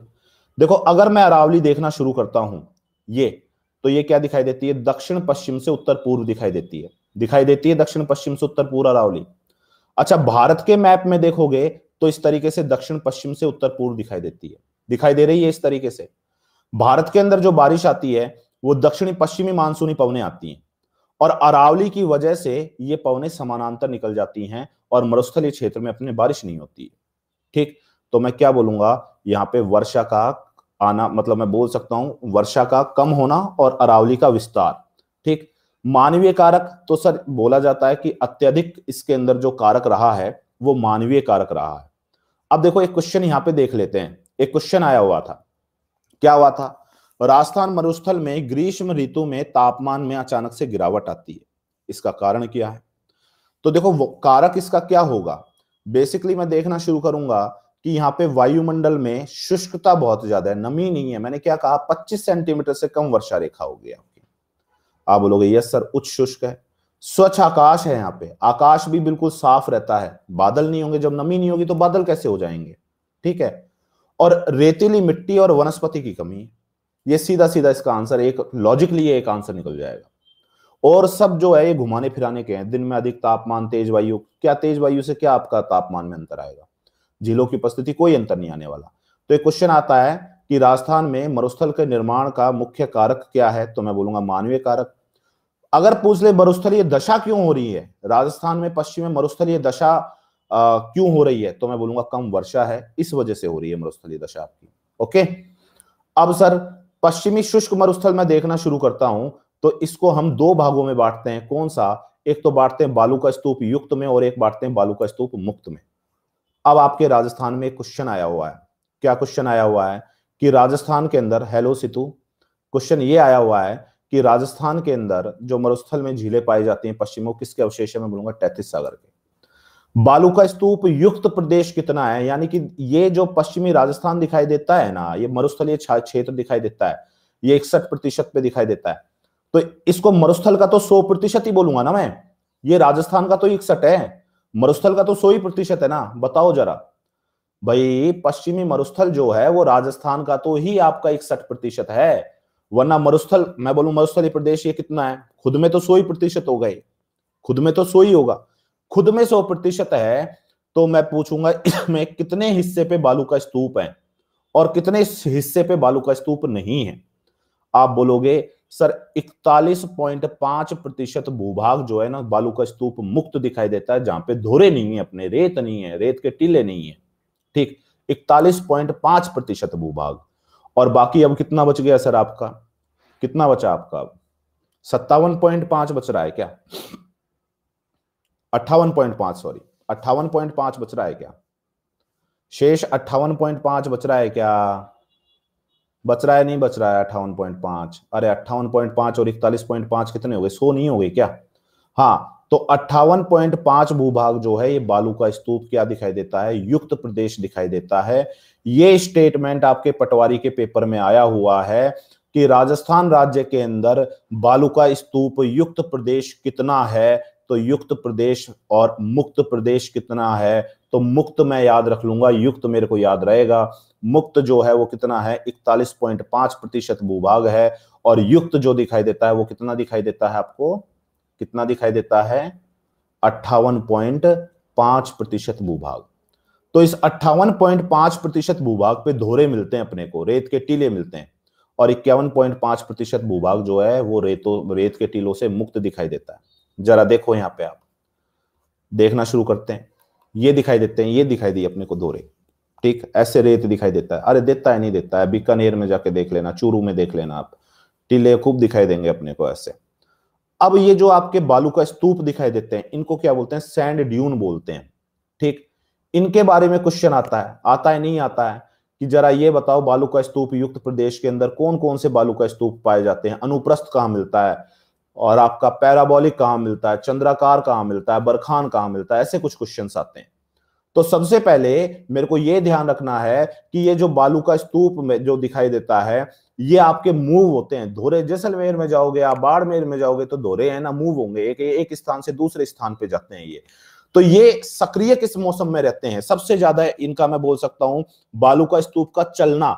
देखो अगर मैं अरावली देखना शुरू करता हूं ये तो ये क्या दिखाई देती है दक्षिण पश्चिम से उत्तर पूर्व दिखाई देती है दिखाई देती है दक्षिण पश्चिम से उत्तर पूर्व अरावली अच्छा भारत के मैप में देखोगे तो इस तरीके से दक्षिण पश्चिम से उत्तर पूर्व दिखाई देती है दिखाई दे रही है इस तरीके से भारत के अंदर जो बारिश आती है वो दक्षिणी पश्चिमी मानसूनी पवने आती हैं और अरावली की वजह से ये पवने समानांतर निकल जाती हैं और मरुस्थलीय क्षेत्र में अपने बारिश नहीं होती ठीक तो मैं क्या बोलूंगा यहाँ पे वर्षा का आना मतलब मैं बोल सकता हूँ वर्षा का कम होना और अरावली का विस्तार ठीक मानवीय कारक तो सर बोला जाता है कि अत्यधिक इसके अंदर जो कारक रहा है वो मानवीय कारक रहा है अब देखो एक क्वेश्चन यहां पे देख लेते हैं एक क्वेश्चन आया हुआ था क्या हुआ था राजस्थान मरुस्थल में ग्रीष्म ऋतु में तापमान में अचानक से गिरावट आती है इसका कारण क्या है तो देखो कारक इसका क्या होगा बेसिकली मैं देखना शुरू करूंगा कि यहाँ पे वायुमंडल में शुष्कता बहुत ज्यादा है नमी नहीं है मैंने क्या कहा 25 सेंटीमीटर से कम वर्षा रेखा होगी आपकी आप बोलोगे यस सर उच्च शुष्क है स्वच्छ आकाश है यहाँ पे आकाश भी बिल्कुल साफ रहता है बादल नहीं होंगे जब नमी नहीं होगी तो बादल कैसे हो जाएंगे ठीक है और रेतीली मिट्टी और वनस्पति की कमी ये सीधा सीधा इसका आंसर एक लॉजिकली एक आंसर निकल जाएगा और सब जो है ये घुमाने फिराने के हैं दिन में अधिक तापमान तेज वायु क्या तेज वायु से क्या आपका तापमान में अंतर आएगा झीलों की उपस्थिति कोई अंतर नहीं आने वाला तो एक क्वेश्चन आता है कि राजस्थान में मरुस्थल के निर्माण का मुख्य कारक क्या है तो मैं बोलूंगा मानवीय कारक अगर पूछ ले मरुस्थलीय दशा क्यों हो रही है राजस्थान में पश्चिम में मरुस्थलीय दशा क्यों हो रही है तो मैं बोलूंगा कम वर्षा है इस वजह से हो रही है मरुस्थलीय दशा आपकी ओके अब सर पश्चिमी शुष्क मरुस्थल में देखना शुरू करता हूं तो इसको हम दो भागों में बांटते हैं कौन सा एक तो बांटते हैं बालू का स्तूप युक्त में और एक बांटते हैं बालू का स्तूप मुक्त में अब आपके राजस्थान में क्वेश्चन आया हुआ है क्या क्वेश्चन आया हुआ है कि राजस्थान के अंदर हेलो सितु क्वेश्चन ये आया हुआ है कि राजस्थान के अंदर जो मरुस्थल में झीलें पाई जाती हैं पश्चिमों किसके अवशेष में बोलूंगा टैथिस सागर के बालू का स्तूप युक्त प्रदेश कितना है यानी कि ये जो पश्चिमी राजस्थान दिखाई देता है ना ये मरुस्थलीय क्षेत्र दिखाई देता है ये इकसठ प्रतिशत पे दिखाई देता है तो इसको मरुस्थल का तो सौ प्रतिशत ही बोलूंगा ना मैं ये राजस्थान का तो इकसठ है मरुस्थल का तो सो ही प्रतिशत है ना बताओ जरा भाई पश्चिमी मरुस्थल जो है वो राजस्थान का तो ही आपका इकसठ प्रतिशत है वरना मरुस्थल मैं बोलू मरुस्थली प्रदेश ये कितना है खुद में तो सो ही प्रतिशत हो गए खुद में तो सो ही होगा खुद में सौ प्रतिशत है तो मैं पूछूंगा इसमें कितने हिस्से पे बालू का स्तूप है और कितने हिस्से पे बालू का स्तूप नहीं है आप बोलोगे सर 41.5 प्रतिशत भूभाग जो है ना बालू का स्तूप मुक्त दिखाई देता है जहां पे धोरे नहीं है अपने रेत नहीं है रेत के टीले नहीं है ठीक 41.5 प्रतिशत भूभाग और बाकी अब कितना बच गया सर आपका कितना बचा आपका अब सत्तावन पॉइंट पांच बच रहा है क्या अट्ठावन पॉइंट पांच सॉरी अट्ठावन पॉइंट पांच बच रहा है क्या शेष अट्ठावन पॉइंट पांच बच रहा है क्या बच रहा है नहीं बच रहा है अट्ठावन पॉइंट पांच अरे अट्ठावन पॉइंट पांच और इकतालीस पॉइंट पांच कितने हो गए सो नहीं हो गए क्या हाँ तो अट्ठावन पॉइंट पांच भूभाग जो है ये बालू का स्तूप क्या दिखाई देता है युक्त प्रदेश दिखाई देता है ये स्टेटमेंट आपके पटवारी के पेपर में आया हुआ है कि राजस्थान राज्य के अंदर बालू का स्तूप युक्त प्रदेश कितना है तो युक्त प्रदेश और मुक्त प्रदेश कितना है तो मुक्त मैं याद रख लूंगा युक्त मेरे को याद रहेगा मुक्त जो है वो कितना है इकतालीस पॉइंट पांच प्रतिशत भूभाग है और युक्त जो दिखाई देता है वो कितना दिखाई देता है आपको कितना दिखाई देता है अट्ठावन पॉइंट पांच प्रतिशत भूभाग तो इस अट्ठावन पॉइंट पांच प्रतिशत भूभाग पे धोरे मिलते हैं अपने को रेत के टीले मिलते हैं और इक्यावन पॉइंट पांच प्रतिशत भूभाग जो है वो रेतो रेत के टीलों से मुक्त दिखाई देता है जरा देखो यहाँ पे आप देखना शुरू करते हैं ये दिखाई देते हैं ये दिखाई दी अपने को दो रेत ठीक ऐसे रेत दिखाई देता है अरे देता है नहीं देता है बीकानेर में जाके देख लेना चूरू में देख लेना आप टीले खूब दिखाई देंगे अपने को ऐसे अब ये जो आपके बालू का स्तूप दिखाई देते हैं इनको क्या बोलते हैं सैंड ड्यून बोलते हैं ठीक इनके बारे में क्वेश्चन आता है आता है नहीं आता है कि जरा ये बताओ बालू का स्तूप युक्त प्रदेश के अंदर कौन कौन से बालू का स्तूप पाए जाते हैं अनुप्रस्थ कहाँ मिलता है और आपका पैराबॉलिक कहाँ मिलता है चंद्राकार कहाँ मिलता है बरखान कहाँ मिलता है ऐसे कुछ क्वेश्चन आते हैं तो सबसे पहले मेरे को ये ध्यान रखना है कि ये जो बालू का स्तूप में जो दिखाई देता है ये आपके मूव होते हैं धोरे जैसलमेर में जाओगे आप बाड़मेर में जाओगे तो धोरे है ना मूव होंगे एक एक स्थान से दूसरे स्थान पे जाते हैं ये तो ये सक्रिय किस मौसम में रहते हैं सबसे ज्यादा इनका मैं बोल सकता हूं बालू का स्तूप का चलना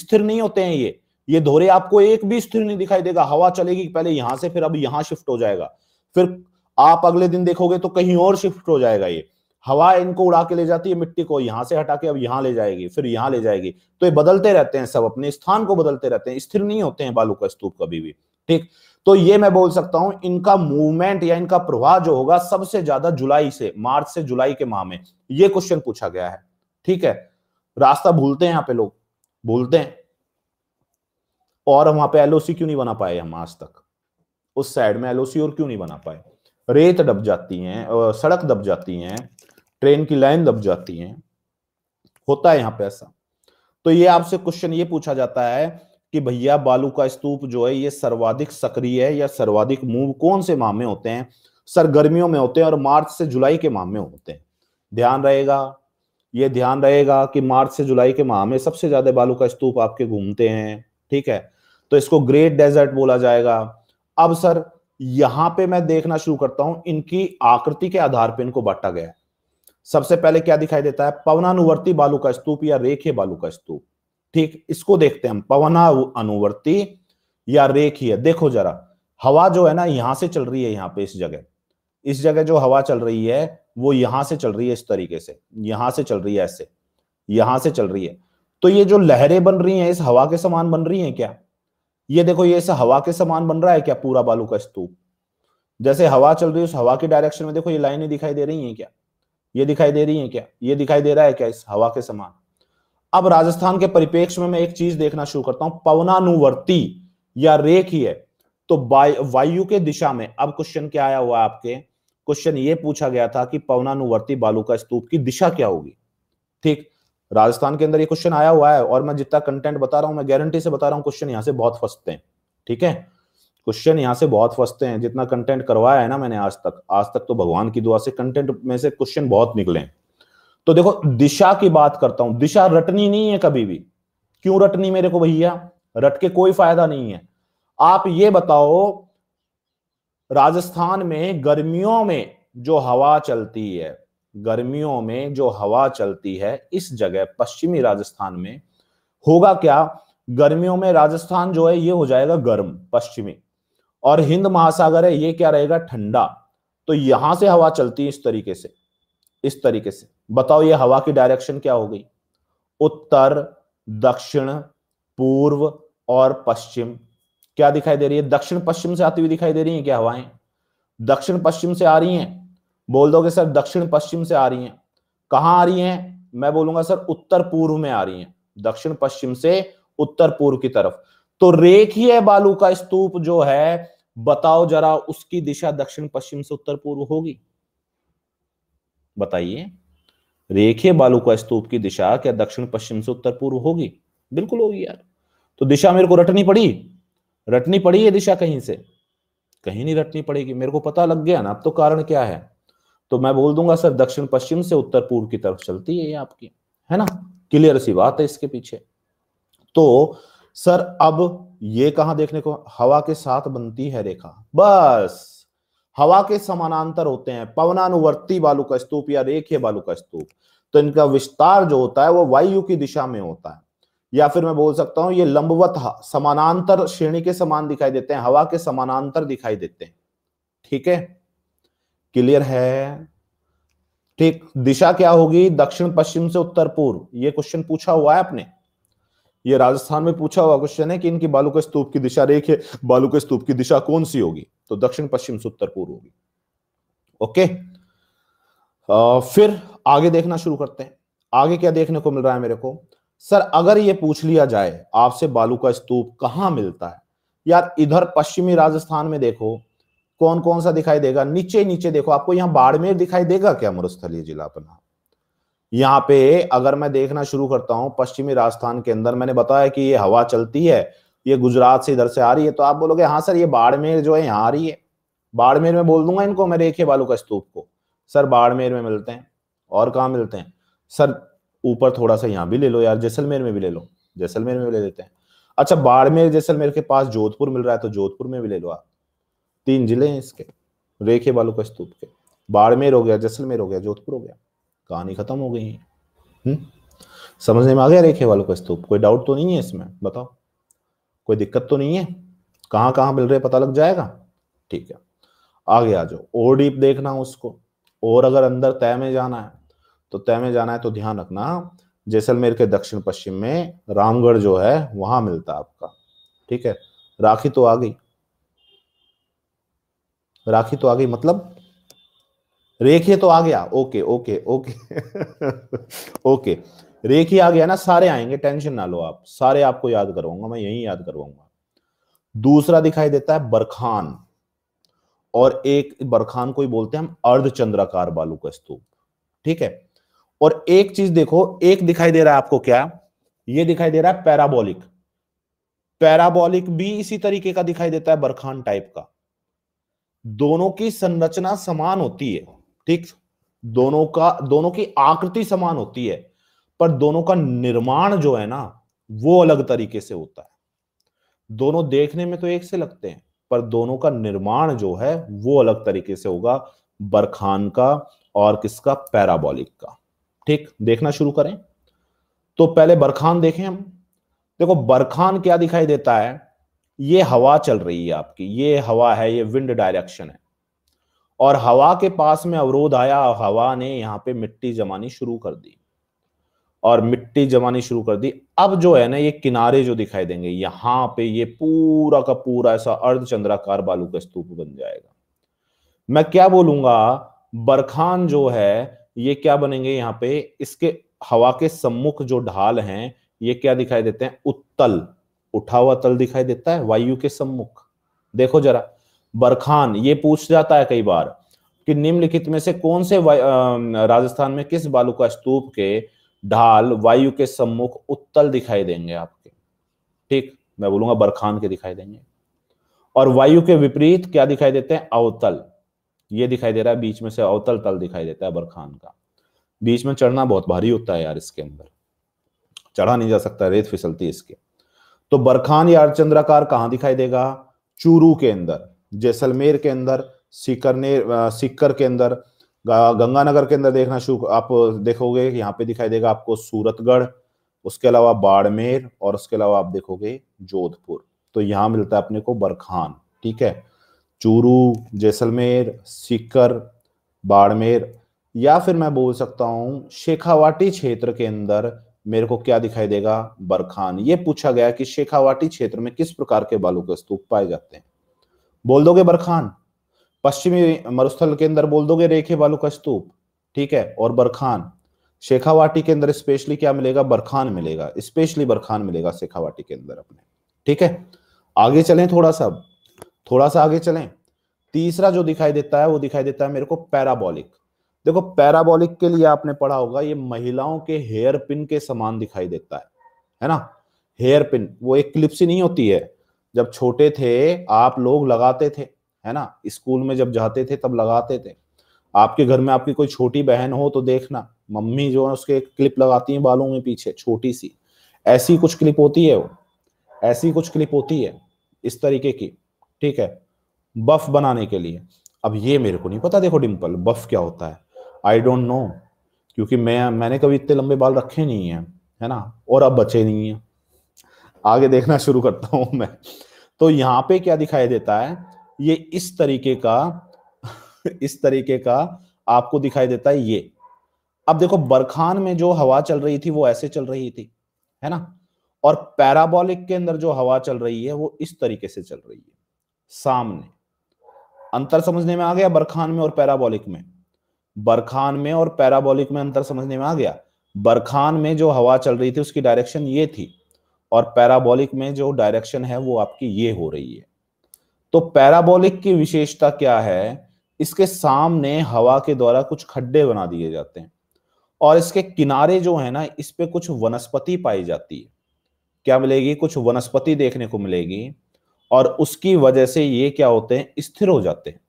स्थिर नहीं होते हैं ये ये धोरे आपको एक भी स्थिर नहीं दिखाई देगा हवा चलेगी पहले यहां से फिर अब यहां शिफ्ट हो जाएगा फिर आप अगले दिन देखोगे तो कहीं और शिफ्ट हो जाएगा ये हवा इनको उड़ा के ले जाती है मिट्टी को यहां से हटा के अब यहां ले जाएगी फिर यहां ले जाएगी तो ये बदलते रहते हैं सब अपने स्थान को बदलते रहते हैं स्थिर नहीं होते हैं बालू का स्तूप कभी भी ठीक तो ये मैं बोल सकता हूं इनका मूवमेंट या इनका प्रवाह जो होगा सबसे ज्यादा जुलाई से मार्च से जुलाई के माह में ये क्वेश्चन पूछा गया है ठीक है रास्ता भूलते हैं यहाँ पे लोग भूलते हैं और वहां पे एलओसी क्यों नहीं बना पाए हम आज तक उस साइड में एलओसी और क्यों नहीं बना पाए रेत दब जाती है सड़क दब जाती है ट्रेन की लाइन दब जाती है होता है यहाँ पे ऐसा तो ये आपसे क्वेश्चन ये पूछा जाता है कि भैया बालू का स्तूप जो है ये सर्वाधिक सक्रिय है या सर्वाधिक मूव कौन से माह में होते हैं सर गर्मियों में होते हैं और मार्च से जुलाई के माह में होते हैं ध्यान रहेगा ये ध्यान रहेगा कि मार्च से जुलाई के माह में सबसे ज्यादा बालू का स्तूप आपके घूमते हैं ठीक है तो इसको ग्रेट डेजर्ट बोला जाएगा अब सर यहां पे मैं देखना शुरू करता हूं इनकी आकृति के आधार पर इनको बांटा गया है सबसे पहले क्या दिखाई देता है पवनानुवर्ती बालू का स्तूप या रेखीय बालू का स्तूप ठीक इसको देखते हैं हम पवना अनुवर्ती या रेखीय देखो जरा हवा जो है ना यहां से चल रही है यहाँ पे इस जगह इस जगह जो हवा चल रही है वो यहां से चल रही है इस तरीके से यहां से चल रही है ऐसे यहां से चल रही है तो ये जो लहरें बन रही हैं इस हवा के समान बन रही हैं क्या ये देखो ये ऐसे हवा के समान बन रहा है क्या पूरा बालू का स्तूप जैसे हवा चल रही है उस हवा के डायरेक्शन में देखो ये लाइनें दिखाई दे रही हैं क्या ये दिखाई दे रही हैं क्या ये दिखाई दे रहा है क्या इस हवा के समान अब राजस्थान के परिपेक्ष में मैं एक चीज देखना शुरू करता हूं पवनानुवर्ती या रेख ही है तो वायु के दिशा में अब क्वेश्चन क्या आया हुआ आपके क्वेश्चन ये पूछा गया था कि पवनानुवर्ती बालू का स्तूप की दिशा क्या होगी ठीक राजस्थान के अंदर ये क्वेश्चन आया हुआ है और मैं जितना कंटेंट बता रहा हूं मैं गारंटी से बता रहा हूँ क्वेश्चन यहाँ से बहुत फंसते हैं ठीक है क्वेश्चन यहाँ से बहुत फंसते हैं जितना कंटेंट करवाया है ना मैंने आज तक आज तक तो भगवान की दुआ से कंटेंट में से क्वेश्चन बहुत निकले तो देखो दिशा की बात करता हूं दिशा रटनी नहीं है कभी भी क्यों रटनी मेरे को भैया रट के कोई फायदा नहीं है आप ये बताओ राजस्थान में गर्मियों में जो हवा चलती है गर्मियों में जो हवा चलती है इस जगह पश्चिमी राजस्थान में होगा क्या गर्मियों में राजस्थान जो है ये हो जाएगा गर्म पश्चिमी और हिंद महासागर है ये क्या रहेगा ठंडा तो यहां से हवा चलती है इस तरीके से इस तरीके से बताओ ये हवा की डायरेक्शन क्या हो गई उत्तर दक्षिण पूर्व और पश्चिम क्या दिखाई दे रही है दक्षिण पश्चिम से आती हुई दिखाई दे रही है क्या हवाएं दक्षिण पश्चिम से आ रही हैं बोल दोगे सर दक्षिण पश्चिम से आ रही हैं कहाँ आ रही हैं मैं बोलूंगा सर उत्तर पूर्व में आ रही हैं दक्षिण पश्चिम से उत्तर पूर्व की तरफ तो रेखीय बालू का स्तूप जो है बताओ जरा उसकी दिशा दक्षिण पश्चिम से उत्तर पूर्व होगी बताइए रेखीय बालू का स्तूप की दिशा क्या दक्षिण पश्चिम से उत्तर पूर्व होगी बिल्कुल होगी यार तो दिशा मेरे को रटनी पड़ी रटनी पड़ी ये दिशा कहीं से कहीं नहीं रटनी पड़ेगी मेरे को पता लग गया ना अब तो कारण क्या है तो मैं बोल दूंगा सर दक्षिण पश्चिम से उत्तर पूर्व की तरफ चलती है ये आपकी है ना क्लियर सी बात है इसके पीछे तो सर अब ये कहा देखने को हवा के साथ बनती है रेखा बस हवा के समानांतर होते हैं पवनानुवर्ती बालू का स्तूप या रेखे बालू का स्तूप तो इनका विस्तार जो होता है वो वायु की दिशा में होता है या फिर मैं बोल सकता हूं ये लंबवत समानांतर श्रेणी के समान दिखाई देते हैं हवा के समानांतर दिखाई देते हैं ठीक है क्लियर है ठीक दिशा क्या होगी दक्षिण पश्चिम से उत्तर पूर्व ये क्वेश्चन पूछा हुआ है आपने ये राजस्थान में पूछा हुआ क्वेश्चन है कि इनकी बालू के स्तूप की दिशा रेखिए बालू के स्तूप की दिशा कौन सी होगी तो दक्षिण पश्चिम से उत्तर पूर्व होगी ओके आ, फिर आगे देखना शुरू करते हैं आगे क्या देखने को मिल रहा है मेरे को सर अगर ये पूछ लिया जाए आपसे बालू का स्तूप कहां मिलता है यार इधर पश्चिमी राजस्थान में देखो कौन कौन सा दिखाई देगा नीचे नीचे देखो आपको यहाँ बाड़मेर दिखाई देगा क्या मरुस्थलीय जिला अपना यहाँ पे अगर मैं देखना शुरू करता हूँ पश्चिमी राजस्थान के अंदर मैंने बताया कि ये हवा चलती है ये गुजरात से इधर से आ रही है तो आप बोलोगे हाँ सर ये बाड़मेर जो है यहाँ आ रही है बाड़मेर में बोल दूंगा इनको मैं रेखे बालू का स्तूप को सर बाड़मेर में मिलते हैं और कहा मिलते हैं सर ऊपर थोड़ा सा यहाँ भी ले लो यार जैसलमेर में भी ले लो जैसलमेर में भी ले लेते हैं अच्छा बाड़मेर जैसलमेर के पास जोधपुर मिल रहा है तो जोधपुर में भी ले लो आप तीन जिले हैं इसके रेखे बालू का स्तूप के बाड़मेर हो गया जैसलमेर हो गया जोधपुर हो गया कहानी खत्म हो गई है हम्म? समझने में आ गया रेखे वालों का स्तूप कोई डाउट तो नहीं है इसमें बताओ कोई दिक्कत तो नहीं है कहाँ कहाँ मिल रहे पता लग जाएगा ठीक है आगे आ जाओ और डीप देखना उसको और अगर अंदर तय में जाना है तो तय में जाना है तो ध्यान रखना जैसलमेर के दक्षिण पश्चिम में रामगढ़ जो है वहां मिलता आपका ठीक है राखी तो आ गई राखी तो आ गई मतलब रेखे तो आ गया ओके ओके ओके ओके रेखी आ गया ना सारे आएंगे टेंशन ना लो आप सारे आपको याद करवाऊंगा मैं यही याद करवाऊंगा दूसरा दिखाई देता है बरखान और एक बरखान को ही बोलते हैं हम अर्धचंद्राकार बालू का स्तूप ठीक है और एक चीज देखो एक दिखाई दे रहा है आपको क्या ये दिखाई दे रहा है पैराबोलिक पैराबोलिक भी इसी तरीके का दिखाई देता है बरखान टाइप का दोनों की संरचना समान होती है ठीक दोनों का दोनों की आकृति समान होती है पर दोनों का निर्माण जो है ना वो अलग तरीके से होता है दोनों देखने में तो एक से लगते हैं पर दोनों का निर्माण जो है वो अलग तरीके से होगा बरखान का और किसका पैराबॉलिक का ठीक देखना शुरू करें तो पहले बरखान देखें हम देखो बरखान क्या दिखाई देता है ये हवा चल रही है आपकी ये हवा है ये विंड डायरेक्शन है और हवा के पास में अवरोध आया और हवा ने यहाँ पे मिट्टी जमानी शुरू कर दी और मिट्टी जमानी शुरू कर दी अब जो है ना ये किनारे जो दिखाई देंगे यहां पे ये पूरा का पूरा ऐसा अर्धचंद्राकार बालू का स्तूप बन जाएगा मैं क्या बोलूंगा बरखान जो है ये क्या बनेंगे यहाँ पे इसके हवा के सम्मुख जो ढाल हैं ये क्या दिखाई देते हैं उत्तल उठा हुआ तल दिखाई देता है वायु के सम्मुख देखो जरा बरखान ये पूछ जाता है कई बार कि निम्नलिखित में से कौन से राजस्थान में किस बालू का स्तूप के ढाल वायु के सम्मुख उत्तल दिखाई देंगे आपके ठीक मैं बोलूंगा बरखान के दिखाई देंगे और वायु के विपरीत क्या दिखाई देते हैं अवतल ये दिखाई दे रहा है बीच में से अवतल तल दिखाई देता है बरखान का बीच में चढ़ना बहुत भारी होता है यार इसके अंदर चढ़ा नहीं जा सकता रेत फिसलती है इसके तो बरखान या अर्धचंद्राकार कहां दिखाई देगा चूरू के अंदर जैसलमेर के अंदर सीकरनेर सिक्कर के अंदर गंगानगर के अंदर देखना शुरू आप देखोगे यहाँ पे दिखाई देगा आपको सूरतगढ़ उसके अलावा बाड़मेर और उसके अलावा आप देखोगे जोधपुर तो यहाँ मिलता है अपने को बरखान ठीक है चूरू जैसलमेर सीकर बाड़मेर या फिर मैं बोल सकता हूँ शेखावाटी क्षेत्र के अंदर मेरे को क्या दिखाई देगा बरखान ये पूछा गया कि शेखावाटी क्षेत्र में किस प्रकार के बालू के स्तूप पाए जाते हैं बोल दोगे बरखान पश्चिमी मरुस्थल के अंदर बोल दोगे रेखे बालू का स्तूप ठीक है और बरखान शेखावाटी के अंदर स्पेशली क्या मिलेगा बरखान मिलेगा स्पेशली बरखान मिलेगा शेखावाटी के अंदर अपने ठीक है आगे चलें थोड़ा सा थोड़ा सा आगे चलें तीसरा जो दिखाई देता है वो दिखाई देता है मेरे को पैराबॉलिक देखो पैराबोलिक के लिए आपने पढ़ा होगा ये महिलाओं के हेयर पिन के समान दिखाई देता है है ना हेयर पिन वो एक क्लिप्स ही नहीं होती है जब छोटे थे आप लोग लगाते थे है ना स्कूल में जब जाते थे तब लगाते थे आपके घर में आपकी कोई छोटी बहन हो तो देखना मम्मी जो है उसके एक क्लिप लगाती है बालों में पीछे छोटी सी ऐसी कुछ क्लिप होती है वो ऐसी कुछ क्लिप होती है इस तरीके की ठीक है बफ बनाने के लिए अब ये मेरे को नहीं पता देखो डिम्पल बफ क्या होता है आई डोंट नो क्योंकि मैं मैंने कभी इतने लंबे बाल रखे नहीं है है ना और अब बचे नहीं है आगे देखना शुरू करता हूँ मैं तो यहाँ पे क्या दिखाई देता है ये इस तरीके का इस तरीके का आपको दिखाई देता है ये अब देखो बरखान में जो हवा चल रही थी वो ऐसे चल रही थी है ना और पैराबोलिक के अंदर जो हवा चल रही है वो इस तरीके से चल रही है सामने अंतर समझने में आ गया बरखान में और पैराबोलिक में बरखान में और पैराबोलिक में अंतर समझने में आ गया बरखान में जो हवा चल रही थी उसकी डायरेक्शन ये थी और पैराबोलिक में जो डायरेक्शन है वो आपकी ये हो रही है तो पैराबोलिक की विशेषता क्या है इसके सामने हवा के द्वारा कुछ खड्डे बना दिए जाते हैं और इसके किनारे जो है ना इस पे कुछ वनस्पति पाई जाती है क्या मिलेगी कुछ वनस्पति देखने को मिलेगी और उसकी वजह से ये क्या होते हैं स्थिर हो जाते हैं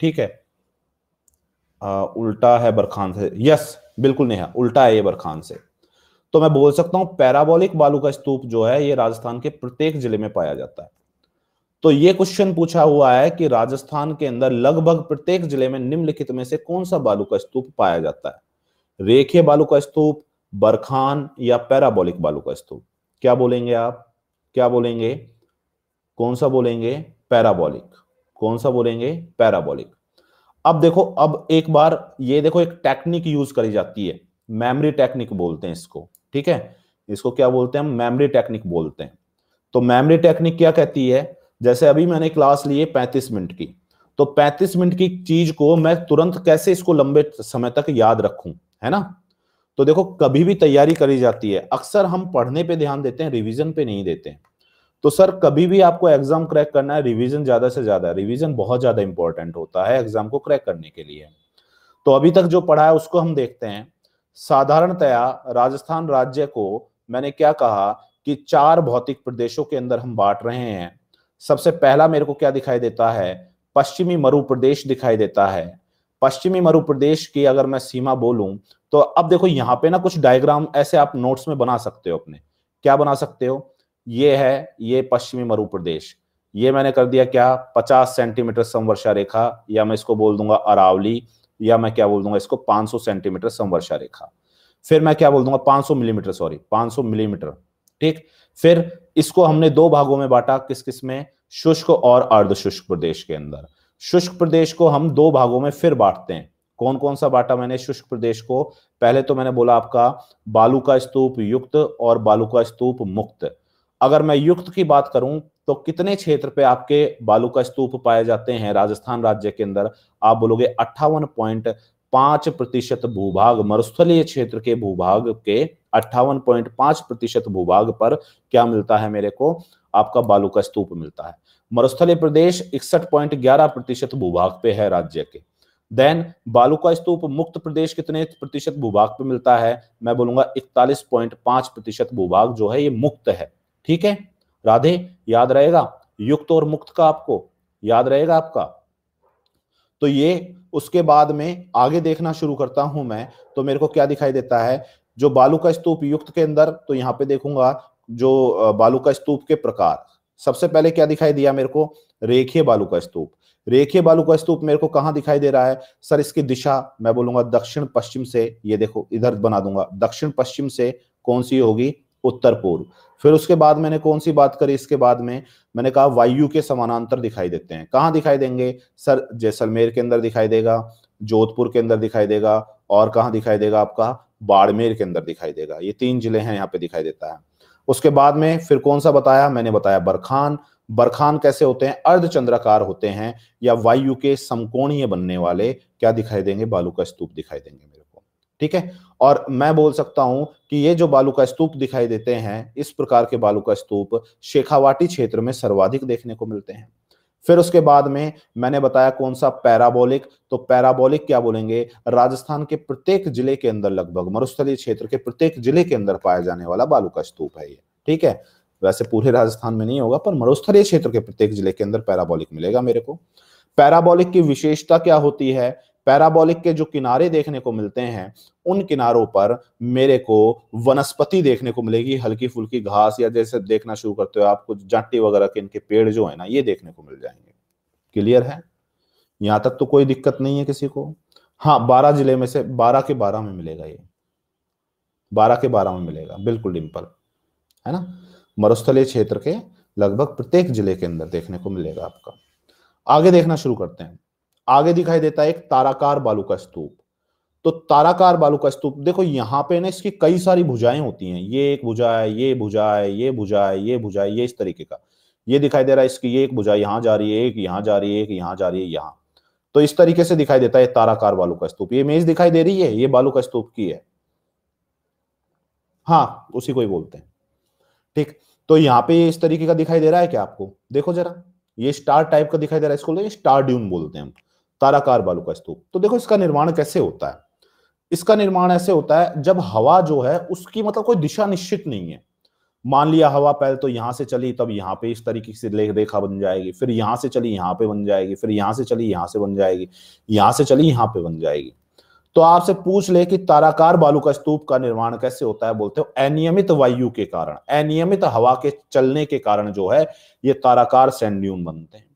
ठीक है आ, उल्टा है बरखान से यस बिल्कुल नहीं है उल्टा है ये बरखान से तो मैं बोल सकता हूं पैराबोलिक बालू का स्तूप जो है ये राजस्थान के प्रत्येक जिले में पाया जाता है तो ये क्वेश्चन पूछा हुआ है कि राजस्थान के अंदर लगभग प्रत्येक जिले में निम्नलिखित में से कौन सा बालू का स्तूप पाया जाता है रेखे बालू का स्तूप बरखान या पैराबोलिक बालू का स्तूप क्या बोलेंगे आप क्या बोलेंगे कौन सा बोलेंगे पैराबोलिक कौन सा बोलेंगे पैराबोलिक अब देखो अब एक बार ये देखो एक टेक्निक यूज करी जाती है मेमोरी टेक्निक बोलते हैं इसको ठीक है इसको क्या बोलते हैं हम मेमोरी टेक्निक बोलते हैं तो मेमोरी टेक्निक क्या कहती है जैसे अभी मैंने क्लास ली है पैंतीस मिनट की तो पैंतीस मिनट की चीज को मैं तुरंत कैसे इसको लंबे समय तक याद रखू है ना तो देखो कभी भी तैयारी करी जाती है अक्सर हम पढ़ने पे ध्यान देते हैं रिवीजन पे नहीं देते हैं तो सर कभी भी आपको एग्जाम क्रैक करना है रिवीजन ज्यादा से ज्यादा रिवीजन बहुत ज्यादा इंपॉर्टेंट होता है एग्जाम को क्रैक करने के लिए तो अभी तक जो पढ़ा है उसको हम देखते हैं साधारणतया राजस्थान राज्य को मैंने क्या कहा कि चार भौतिक प्रदेशों के अंदर हम बांट रहे हैं सबसे पहला मेरे को क्या दिखाई देता है पश्चिमी मरु प्रदेश दिखाई देता है पश्चिमी मरु प्रदेश की अगर मैं सीमा बोलूं तो अब देखो यहाँ पे ना कुछ डायग्राम ऐसे आप नोट्स में बना सकते हो अपने क्या बना सकते हो ये है ये पश्चिमी मरु प्रदेश ये मैंने कर दिया क्या 50 सेंटीमीटर समवर्षा रेखा या मैं इसको बोल दूंगा अरावली या मैं क्या बोल दूंगा इसको 500 सेंटीमीटर समवर्षा रेखा फिर मैं क्या बोल दूंगा 500 मिलीमीटर सॉरी 500 मिलीमीटर ठीक फिर इसको हमने दो भागों में बांटा किस किस में शुष्क और अर्ध शुष्क प्रदेश के अंदर शुष्क प्रदेश को हम दो भागों में फिर बांटते हैं कौन कौन सा बांटा मैंने शुष्क प्रदेश को पहले तो मैंने बोला आपका बालू का स्तूप युक्त और बालू का स्तूप मुक्त अगर मैं युक्त की बात करूं तो कितने क्षेत्र पे आपके बालू का स्तूप पाए जाते हैं राजस्थान राज्य के अंदर आप बोलोगे अट्ठावन पॉइंट पांच प्रतिशत भूभाग मरुस्थलीय क्षेत्र के भूभाग के अट्ठावन पॉइंट पांच प्रतिशत भूभाग पर क्या मिलता है मेरे को आपका बालू का स्तूप मिलता है मरुस्थलीय प्रदेश इकसठ पॉइंट ग्यारह प्रतिशत भूभाग पे है राज्य के देन बालू का स्तूप मुक्त प्रदेश कितने प्रतिशत भूभाग पे मिलता है मैं बोलूंगा इकतालीस पॉइंट पांच प्रतिशत भूभाग जो है ये मुक्त है ठीक है राधे याद रहेगा युक्त और मुक्त का आपको याद रहेगा आपका तो ये उसके बाद में आगे देखना शुरू करता हूं मैं तो मेरे को क्या दिखाई देता है जो बालू का स्तूप युक्त के अंदर तो यहाँ पे देखूंगा जो बालू का स्तूप के प्रकार सबसे पहले क्या दिखाई दिया मेरे को रेखे बालू का स्तूप रेखे बालू का स्तूप मेरे को कहां दिखाई दे रहा है सर इसकी दिशा मैं बोलूंगा दक्षिण पश्चिम से ये देखो इधर बना दूंगा दक्षिण पश्चिम से कौन सी होगी उत्तर पूर्व फिर उसके बाद मैंने कौन सी बात करी इसके बाद में मैंने कहा वायु के समानांतर दिखाई देते हैं कहाँ दिखाई देंगे सर जैसलमेर के अंदर दिखाई देगा जोधपुर के अंदर दिखाई देगा और कहाँ दिखाई देगा आपका बाड़मेर के अंदर दिखाई देगा ये तीन जिले हैं यहाँ पे दिखाई देता है उसके बाद में फिर कौन सा बताया मैंने बताया बरखान बरखान कैसे होते हैं अर्धचंद्राकार होते हैं या वायु के समकोणीय बनने वाले क्या दिखाई देंगे बालू का स्तूप दिखाई देंगे ठीक है और मैं बोल सकता हूं कि ये जो बालू का स्तूप दिखाई देते हैं इस प्रकार के बालू का स्तूप शेखावाटी क्षेत्र में सर्वाधिक देखने को मिलते हैं फिर उसके बाद में मैंने बताया कौन सा पैराबोलिक तो पैराबोलिक क्या बोलेंगे राजस्थान के प्रत्येक जिले के अंदर लगभग मरुस्थलीय क्षेत्र के प्रत्येक जिले के अंदर पाया जाने वाला बालू का स्तूप है ये ठीक है वैसे पूरे राजस्थान में नहीं होगा पर मरुस्थलीय क्षेत्र के प्रत्येक जिले के अंदर पैराबोलिक मिलेगा मेरे को पैराबोलिक की विशेषता क्या होती है पैराबोलिक के जो किनारे देखने को मिलते हैं उन किनारों पर मेरे को वनस्पति देखने को मिलेगी हल्की फुल्की घास या जैसे देखना शुरू करते हो आप कुछ जाटी वगैरह के इनके पेड़ जो है ना ये देखने को मिल जाएंगे क्लियर है यहां तक तो कोई दिक्कत नहीं है किसी को हाँ बारह जिले में से बारह के बारह में मिलेगा ये बारह के बारह में मिलेगा बिल्कुल डिम्पल है ना मरुस्थलीय क्षेत्र के लगभग प्रत्येक जिले के अंदर देखने को मिलेगा आपका आगे देखना शुरू करते हैं आगे दिखाई देता है एक ताराकार बालू का स्तूप तो ताराकार बालू का स्तूप देखो यहाँ पे ना इसकी कई सारी भुजाएं होती हैं ये एक भुजा है ये भुजा है ये भुजा है ये भुजा है ये इस तरीके का ये दिखाई दे रहा है इसकी ये एक भुजा यहाँ जा रही है एक यहाँ जा रही है एक यहाँ जा रही है यहाँ तो इस तरीके से दिखाई देता है ताराकार बालू का स्तूप ये मेज दिखाई दे रही है ये बालू का स्तूप की है हाँ उसी को ही बोलते हैं ठीक तो यहाँ पे इस तरीके का दिखाई दे रहा है क्या आपको देखो जरा ये स्टार टाइप का दिखाई दे रहा है इसको स्टार ड्यून बोलते हैं हम ताराकार बालू का स्तूप तो देखो इसका निर्माण कैसे होता है इसका निर्माण ऐसे होता है जब हवा जो है उसकी मतलब कोई दिशा निश्चित नहीं है मान लिया हवा पहले तो यहां से चली तब यहाँ पे इस तरीके से लेख रेखा बन जाएगी फिर यहाँ से चली यहाँ पे बन जाएगी फिर यहाँ से चली यहाँ से बन जाएगी यहाँ से चली यहाँ पे बन जाएगी तो आपसे पूछ ले कि ताराकार बालू का स्तूप का निर्माण कैसे होता है बोलते हो अनियमित वायु के कारण अनियमित हवा के चलने के कारण जो है ये ताराकार सैंड बनते हैं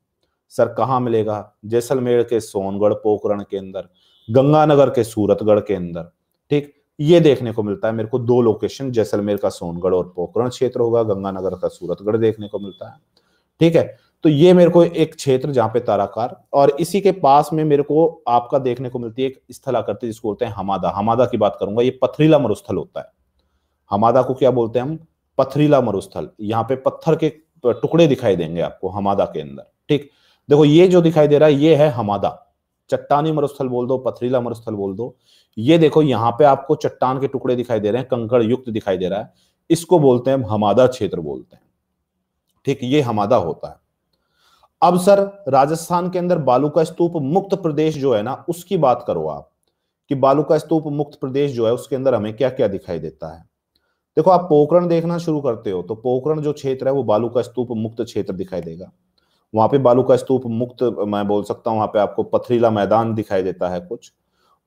सर कहाँ मिलेगा जैसलमेर के सोनगढ़ पोखरण के अंदर गंगानगर के सूरतगढ़ के अंदर ठीक ये देखने को मिलता है मेरे को दो लोकेशन जैसलमेर का सोनगढ़ और पोखरण क्षेत्र होगा गंगानगर का सूरतगढ़ देखने को मिलता है ठीक है तो ये मेरे को एक क्षेत्र जहां पे ताराकार और इसी के पास में मेरे को आपका देखने को मिलती है एक स्थल आकृति जिसको बोलते हैं हमादा हमादा की बात करूंगा ये पथरीला मरुस्थल होता है हमादा को क्या बोलते हैं हम पथरीला मरुस्थल यहाँ पे पत्थर के टुकड़े दिखाई देंगे आपको हमादा के अंदर ठीक देखो ये जो दिखाई दे रहा है ये है हमादा चट्टानी मरुस्थल बोल दो पथरीला मरुस्थल बोल दो ये देखो यहाँ पे आपको चट्टान के टुकड़े दिखाई दे रहे हैं कंकड़ युक्त दिखाई दे रहा है इसको बोलते हैं हमादा क्षेत्र बोलते हैं ठीक ये हमादा होता है अब सर राजस्थान के अंदर बालू का स्तूप मुक्त प्रदेश जो है ना उसकी बात करो आप कि बालू का स्तूप मुक्त प्रदेश जो है उसके अंदर हमें क्या क्या दिखाई देता है देखो आप पोकरण देखना शुरू करते हो तो पोकरण जो क्षेत्र है वो बालू का स्तूप मुक्त क्षेत्र दिखाई देगा वहां पे बालू का स्तूप मुक्त मैं बोल सकता हूँ वहां पे आपको पथरीला मैदान दिखाई देता है कुछ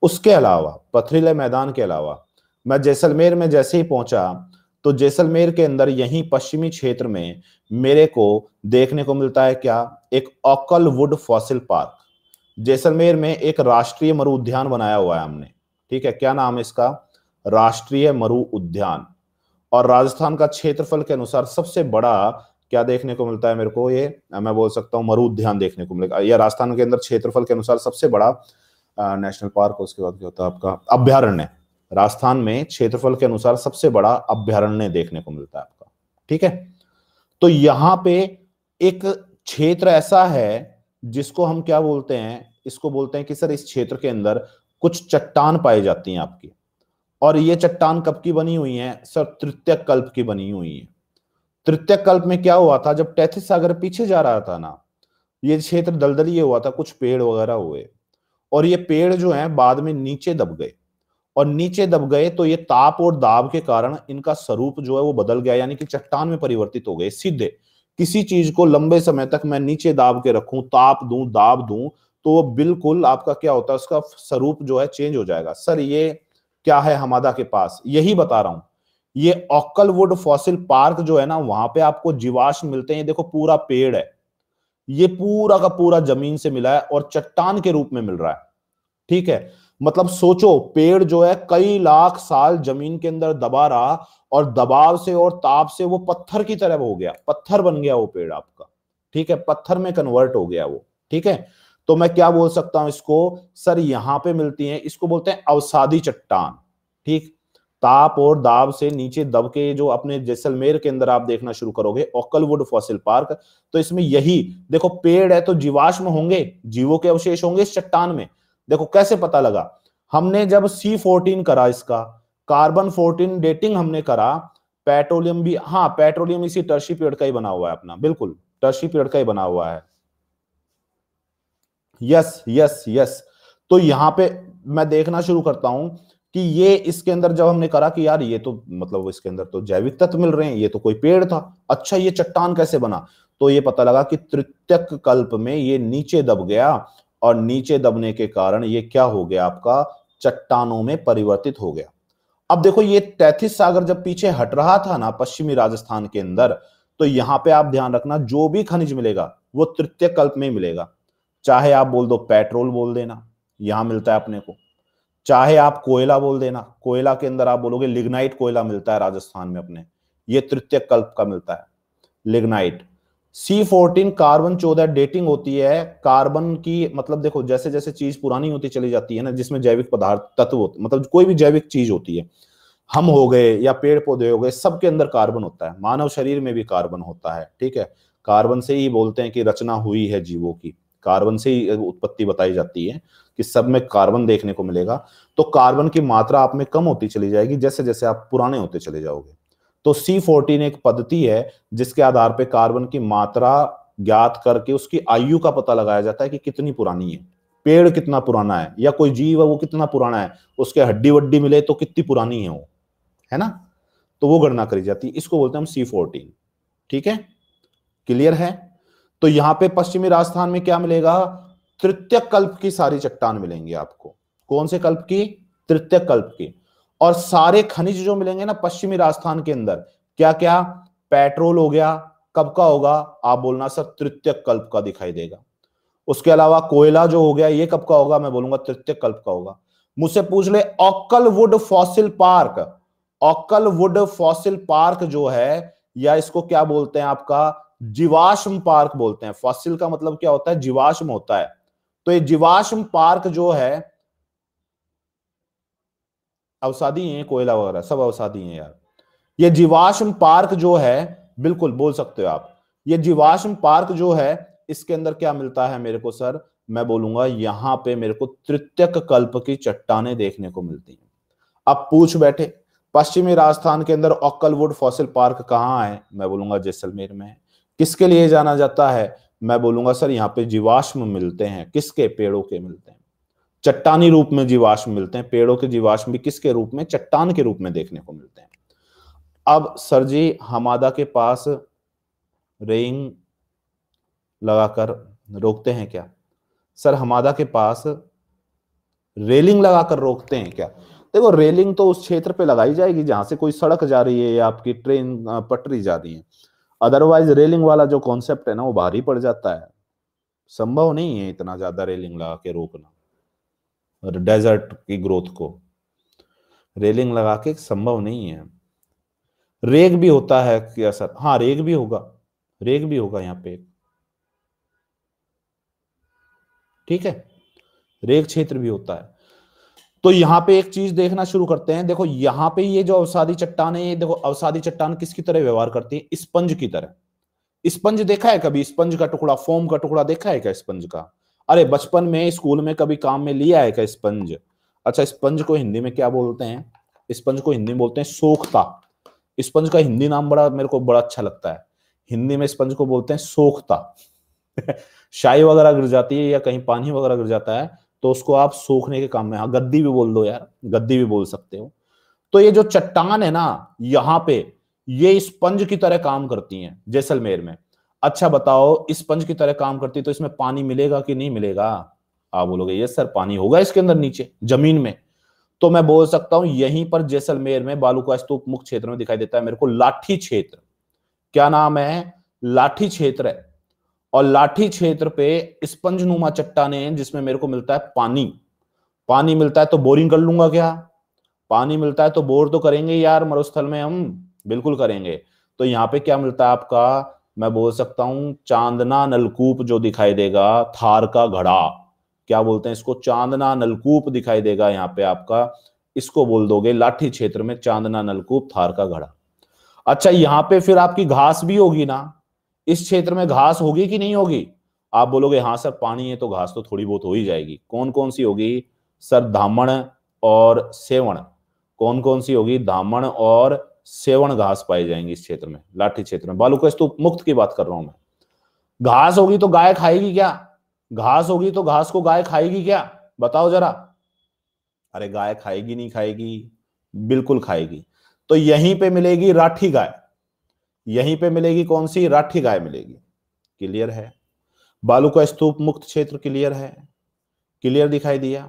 उसके अलावा पथरीले मैदान के अलावा मैं जैसलमेर में जैसे ही पहुंचा तो जैसलमेर के अंदर यही पश्चिमी क्षेत्र में मेरे को देखने को मिलता है क्या एक Akal wood fossil park Jaisalmer में एक राष्ट्रीय मरु उद्यान बनाया हुआ है हमने ठीक है क्या नाम है इसका राष्ट्रीय मरु उद्यान और राजस्थान का क्षेत्रफल के अनुसार सबसे बड़ा क्या देखने को मिलता है मेरे को ये मैं बोल सकता हूँ मरुद ध्यान देखने को मिलेगा यह राजस्थान के अंदर क्षेत्रफल के अनुसार सबसे बड़ा नेशनल पार्क उसके बाद क्या होता है आपका अभ्यारण्य राजस्थान में क्षेत्रफल के अनुसार सबसे बड़ा अभ्यारण्य देखने को मिलता है आपका ठीक है तो यहाँ पे एक क्षेत्र ऐसा है जिसको हम क्या बोलते हैं इसको बोलते हैं कि सर इस क्षेत्र के अंदर कुछ चट्टान पाई जाती हैं आपकी और ये चट्टान कब की बनी हुई है सर तृतीय कल्प की बनी हुई है तृतीय कल्प में क्या हुआ था जब टैथिस सागर पीछे जा रहा था ना ये क्षेत्र दलदलीय हुआ था कुछ पेड़ वगैरह हुए और ये पेड़ जो है बाद में नीचे दब गए और नीचे दब गए तो ये ताप और दाब के कारण इनका स्वरूप जो है वो बदल गया यानी कि चट्टान में परिवर्तित हो गए सीधे किसी चीज को लंबे समय तक मैं नीचे दाब के रखूं ताप दूं दाब दूं तो वो बिल्कुल आपका क्या होता है उसका स्वरूप जो है चेंज हो जाएगा सर ये क्या है हमादा के पास यही बता रहा हूं ये ऑक्कलवुड फॉसिल पार्क जो है ना वहां पे आपको जीवाश मिलते हैं देखो पूरा पेड़ है ये पूरा का पूरा जमीन से मिला है और चट्टान के रूप में मिल रहा है ठीक है मतलब सोचो पेड़ जो है कई लाख साल जमीन के अंदर दबा रहा और दबाव से और ताप से वो पत्थर की तरह हो गया पत्थर बन गया वो पेड़ आपका ठीक है पत्थर में कन्वर्ट हो गया वो ठीक है तो मैं क्या बोल सकता हूं इसको सर यहां पे मिलती है इसको बोलते हैं अवसादी चट्टान ठीक ताप और दाब से नीचे दब के जो अपने जैसलमेर के अंदर आप देखना शुरू करोगे ओकलवुड फॉसिल पार्क तो इसमें यही देखो पेड़ है तो जीवाश्म होंगे जीवों के अवशेष होंगे इस चट्टान में देखो कैसे पता लगा हमने जब सी फोर्टीन करा इसका कार्बन फोर्टीन डेटिंग हमने करा पेट्रोलियम भी हाँ पेट्रोलियम इसी टर्शी पीरियड का ही बना हुआ है अपना बिल्कुल टर्शी पीरियड का ही बना हुआ है यस यस यस तो यहाँ पे मैं देखना शुरू करता हूं कि ये इसके अंदर जब हमने करा कि यार ये तो मतलब इसके अंदर तो जैविक तत्व मिल रहे हैं ये तो कोई पेड़ था अच्छा ये चट्टान कैसे बना तो ये पता लगा कि तृतीयक कल्प में ये नीचे दब गया और नीचे दबने के कारण ये क्या हो गया आपका चट्टानों में परिवर्तित हो गया अब देखो ये तैथिस सागर जब पीछे हट रहा था ना पश्चिमी राजस्थान के अंदर तो यहां पे आप ध्यान रखना जो भी खनिज मिलेगा वो तृतीय कल्प में मिलेगा चाहे आप बोल दो पेट्रोल बोल देना यहां मिलता है अपने को चाहे आप कोयला बोल देना कोयला के अंदर आप बोलोगे लिग्नाइट कोयला मिलता है राजस्थान में अपने ये तृतीय कल्प का मिलता है लिग्नाइट सी फोर्टीन कार्बन चौदह डेटिंग होती है कार्बन की मतलब देखो जैसे जैसे चीज पुरानी होती चली जाती है ना जिसमें जैविक पदार्थ तत्व होते मतलब कोई भी जैविक चीज होती है हम हो गए या पेड़ पौधे हो गए सबके अंदर कार्बन होता है मानव शरीर में भी कार्बन होता है ठीक है कार्बन से ही बोलते हैं कि रचना हुई है जीवों की कार्बन से ही उत्पत्ति बताई जाती है कि सब में कार्बन देखने को मिलेगा तो कार्बन की मात्रा आप में कम होती चली जाएगी जैसे जैसे आप पुराने होते चले जाओगे तो सी फोर्टीन एक पद्धति है जिसके आधार पर कार्बन की मात्रा ज्ञात करके उसकी आयु का पता लगाया जाता है कि कितनी पुरानी है पेड़ कितना पुराना है या कोई जीव है वो कितना पुराना है उसके हड्डी वड्डी मिले तो कितनी पुरानी है वो है ना तो वो गणना करी जाती है इसको बोलते हैं हम सी फोर्टीन ठीक है क्लियर है तो यहां पे पश्चिमी राजस्थान में क्या मिलेगा तृतीय कल्प की सारी चट्टान मिलेंगी आपको कौन से कल्प की तृतीय कल्प की और सारे खनिज जो मिलेंगे ना पश्चिमी राजस्थान के अंदर क्या क्या पेट्रोल हो गया कब का होगा आप बोलना सर तृतीय कल्प का दिखाई देगा उसके अलावा कोयला जो हो गया ये कब का होगा मैं बोलूंगा तृतीय कल्प का होगा मुझसे पूछ ले Akal wood fossil park Akal wood fossil park जो है या इसको क्या बोलते हैं आपका जीवाश्म पार्क बोलते हैं फॉसिल का मतलब क्या होता है जीवाश्म होता है तो ये जीवाश्म पार्क जो है अवसादी है कोयला वगैरह सब अवसादी है यार ये जीवाश्म पार्क जो है बिल्कुल बोल सकते हो आप ये जीवाश्म पार्क जो है इसके अंदर क्या मिलता है मेरे को सर मैं बोलूंगा यहां पे मेरे को तृतीयक कल्प की चट्टाने देखने को मिलती हैं अब पूछ बैठे पश्चिमी राजस्थान के अंदर ऑक्कलवुड फॉसिल पार्क कहाँ है मैं बोलूंगा जैसलमेर में किसके लिए जाना जाता है मैं बोलूंगा सर यहाँ पे जीवाश्म मिलते हैं किसके पेड़ों के मिलते हैं चट्टानी रूप में जीवाश्म मिलते हैं पेड़ों के जीवाश्म भी किसके रूप में चट्टान के रूप में देखने को मिलते हैं अब सर जी हमादा के पास रेइंग लगाकर रोकते हैं क्या सर हमादा के पास रेलिंग लगाकर रोकते हैं क्या देखो रेलिंग तो उस क्षेत्र पे लगाई जाएगी जहां से कोई सड़क जा रही है या आपकी ट्रेन पटरी जा रही है अदरवाइज रेलिंग वाला जो कॉन्सेप्ट है ना वो भारी पड़ जाता है संभव नहीं है इतना ज्यादा रेलिंग लगा के रोकना डेजर्ट की ग्रोथ को रेलिंग लगा के संभव नहीं है रेग भी होता है क्या सर हाँ रेग भी होगा रेग भी होगा यहाँ पे ठीक है रेग क्षेत्र भी होता है तो यहाँ पे एक चीज देखना शुरू करते हैं देखो यहाँ पे ये जो अवसादी चट्टान है ये देखो अवसादी चट्टान किसकी तरह व्यवहार करती है स्पंज की तरह स्पंज देखा है कभी स्पंज का टुकड़ा फोम का टुकड़ा देखा है क्या स्पंज का अरे बचपन में स्कूल में कभी काम में लिया है क्या स्पंज अच्छा स्पंज को हिंदी में क्या बोलते हैं स्पंज को हिंदी में बोलते हैं सोखता स्पंज का हिंदी नाम बड़ा मेरे को बड़ा अच्छा लगता है हिंदी में स्पंज को बोलते हैं सोखता शाही वगैरह गिर जाती है या कहीं पानी वगैरह गिर जाता है तो उसको आप सूखने के काम में हाँ गद्दी भी बोल दो यार गद्दी भी बोल सकते हो तो ये जो चट्टान है ना यहाँ पे ये स्पंज की तरह काम करती है जैसलमेर में अच्छा बताओ स्पंज की तरह काम करती है तो इसमें पानी मिलेगा कि नहीं मिलेगा आप बोलोगे ये सर पानी होगा इसके अंदर नीचे जमीन में तो मैं बोल सकता हूं यहीं पर जैसलमेर में बालू का स्तूप मुख्य क्षेत्र में दिखाई देता है मेरे को लाठी क्षेत्र क्या नाम है लाठी क्षेत्र है और लाठी क्षेत्र पे स्पंजनुमा चट्टाने ने जिसमें मेरे को मिलता है पानी पानी मिलता है तो बोरिंग कर लूंगा क्या पानी मिलता है तो बोर तो करेंगे यार मरुस्थल में हम बिल्कुल करेंगे तो यहाँ पे क्या मिलता है आपका मैं बोल सकता हूं चांदना नलकूप जो दिखाई देगा थार का घड़ा क्या बोलते हैं इसको चांदना नलकूप दिखाई देगा यहाँ पे आपका इसको बोल दोगे लाठी क्षेत्र में चांदना नलकूप थार का घड़ा अच्छा यहाँ पे फिर आपकी घास भी होगी ना इस क्षेत्र में घास होगी कि नहीं होगी आप बोलोगे हाँ सर पानी है तो घास तो थोड़ी बहुत हो ही जाएगी कौन कौन सी होगी सर धामण और सेवण कौन कौन सी होगी धामण और सेवण घास पाई जाएंगी इस क्षेत्र में लाठी क्षेत्र में बालू स्तूप मुक्त की बात कर रहा हूं मैं घास होगी तो गाय खाएगी क्या घास होगी तो घास को गाय खाएगी क्या बताओ जरा अरे गाय खाएगी नहीं खाएगी बिल्कुल खाएगी तो यहीं पे मिलेगी राठी गाय यहीं पे मिलेगी कौन सी राठी गाय मिलेगी क्लियर है बालू का स्तूप मुक्त क्षेत्र क्लियर है क्लियर दिखाई दिया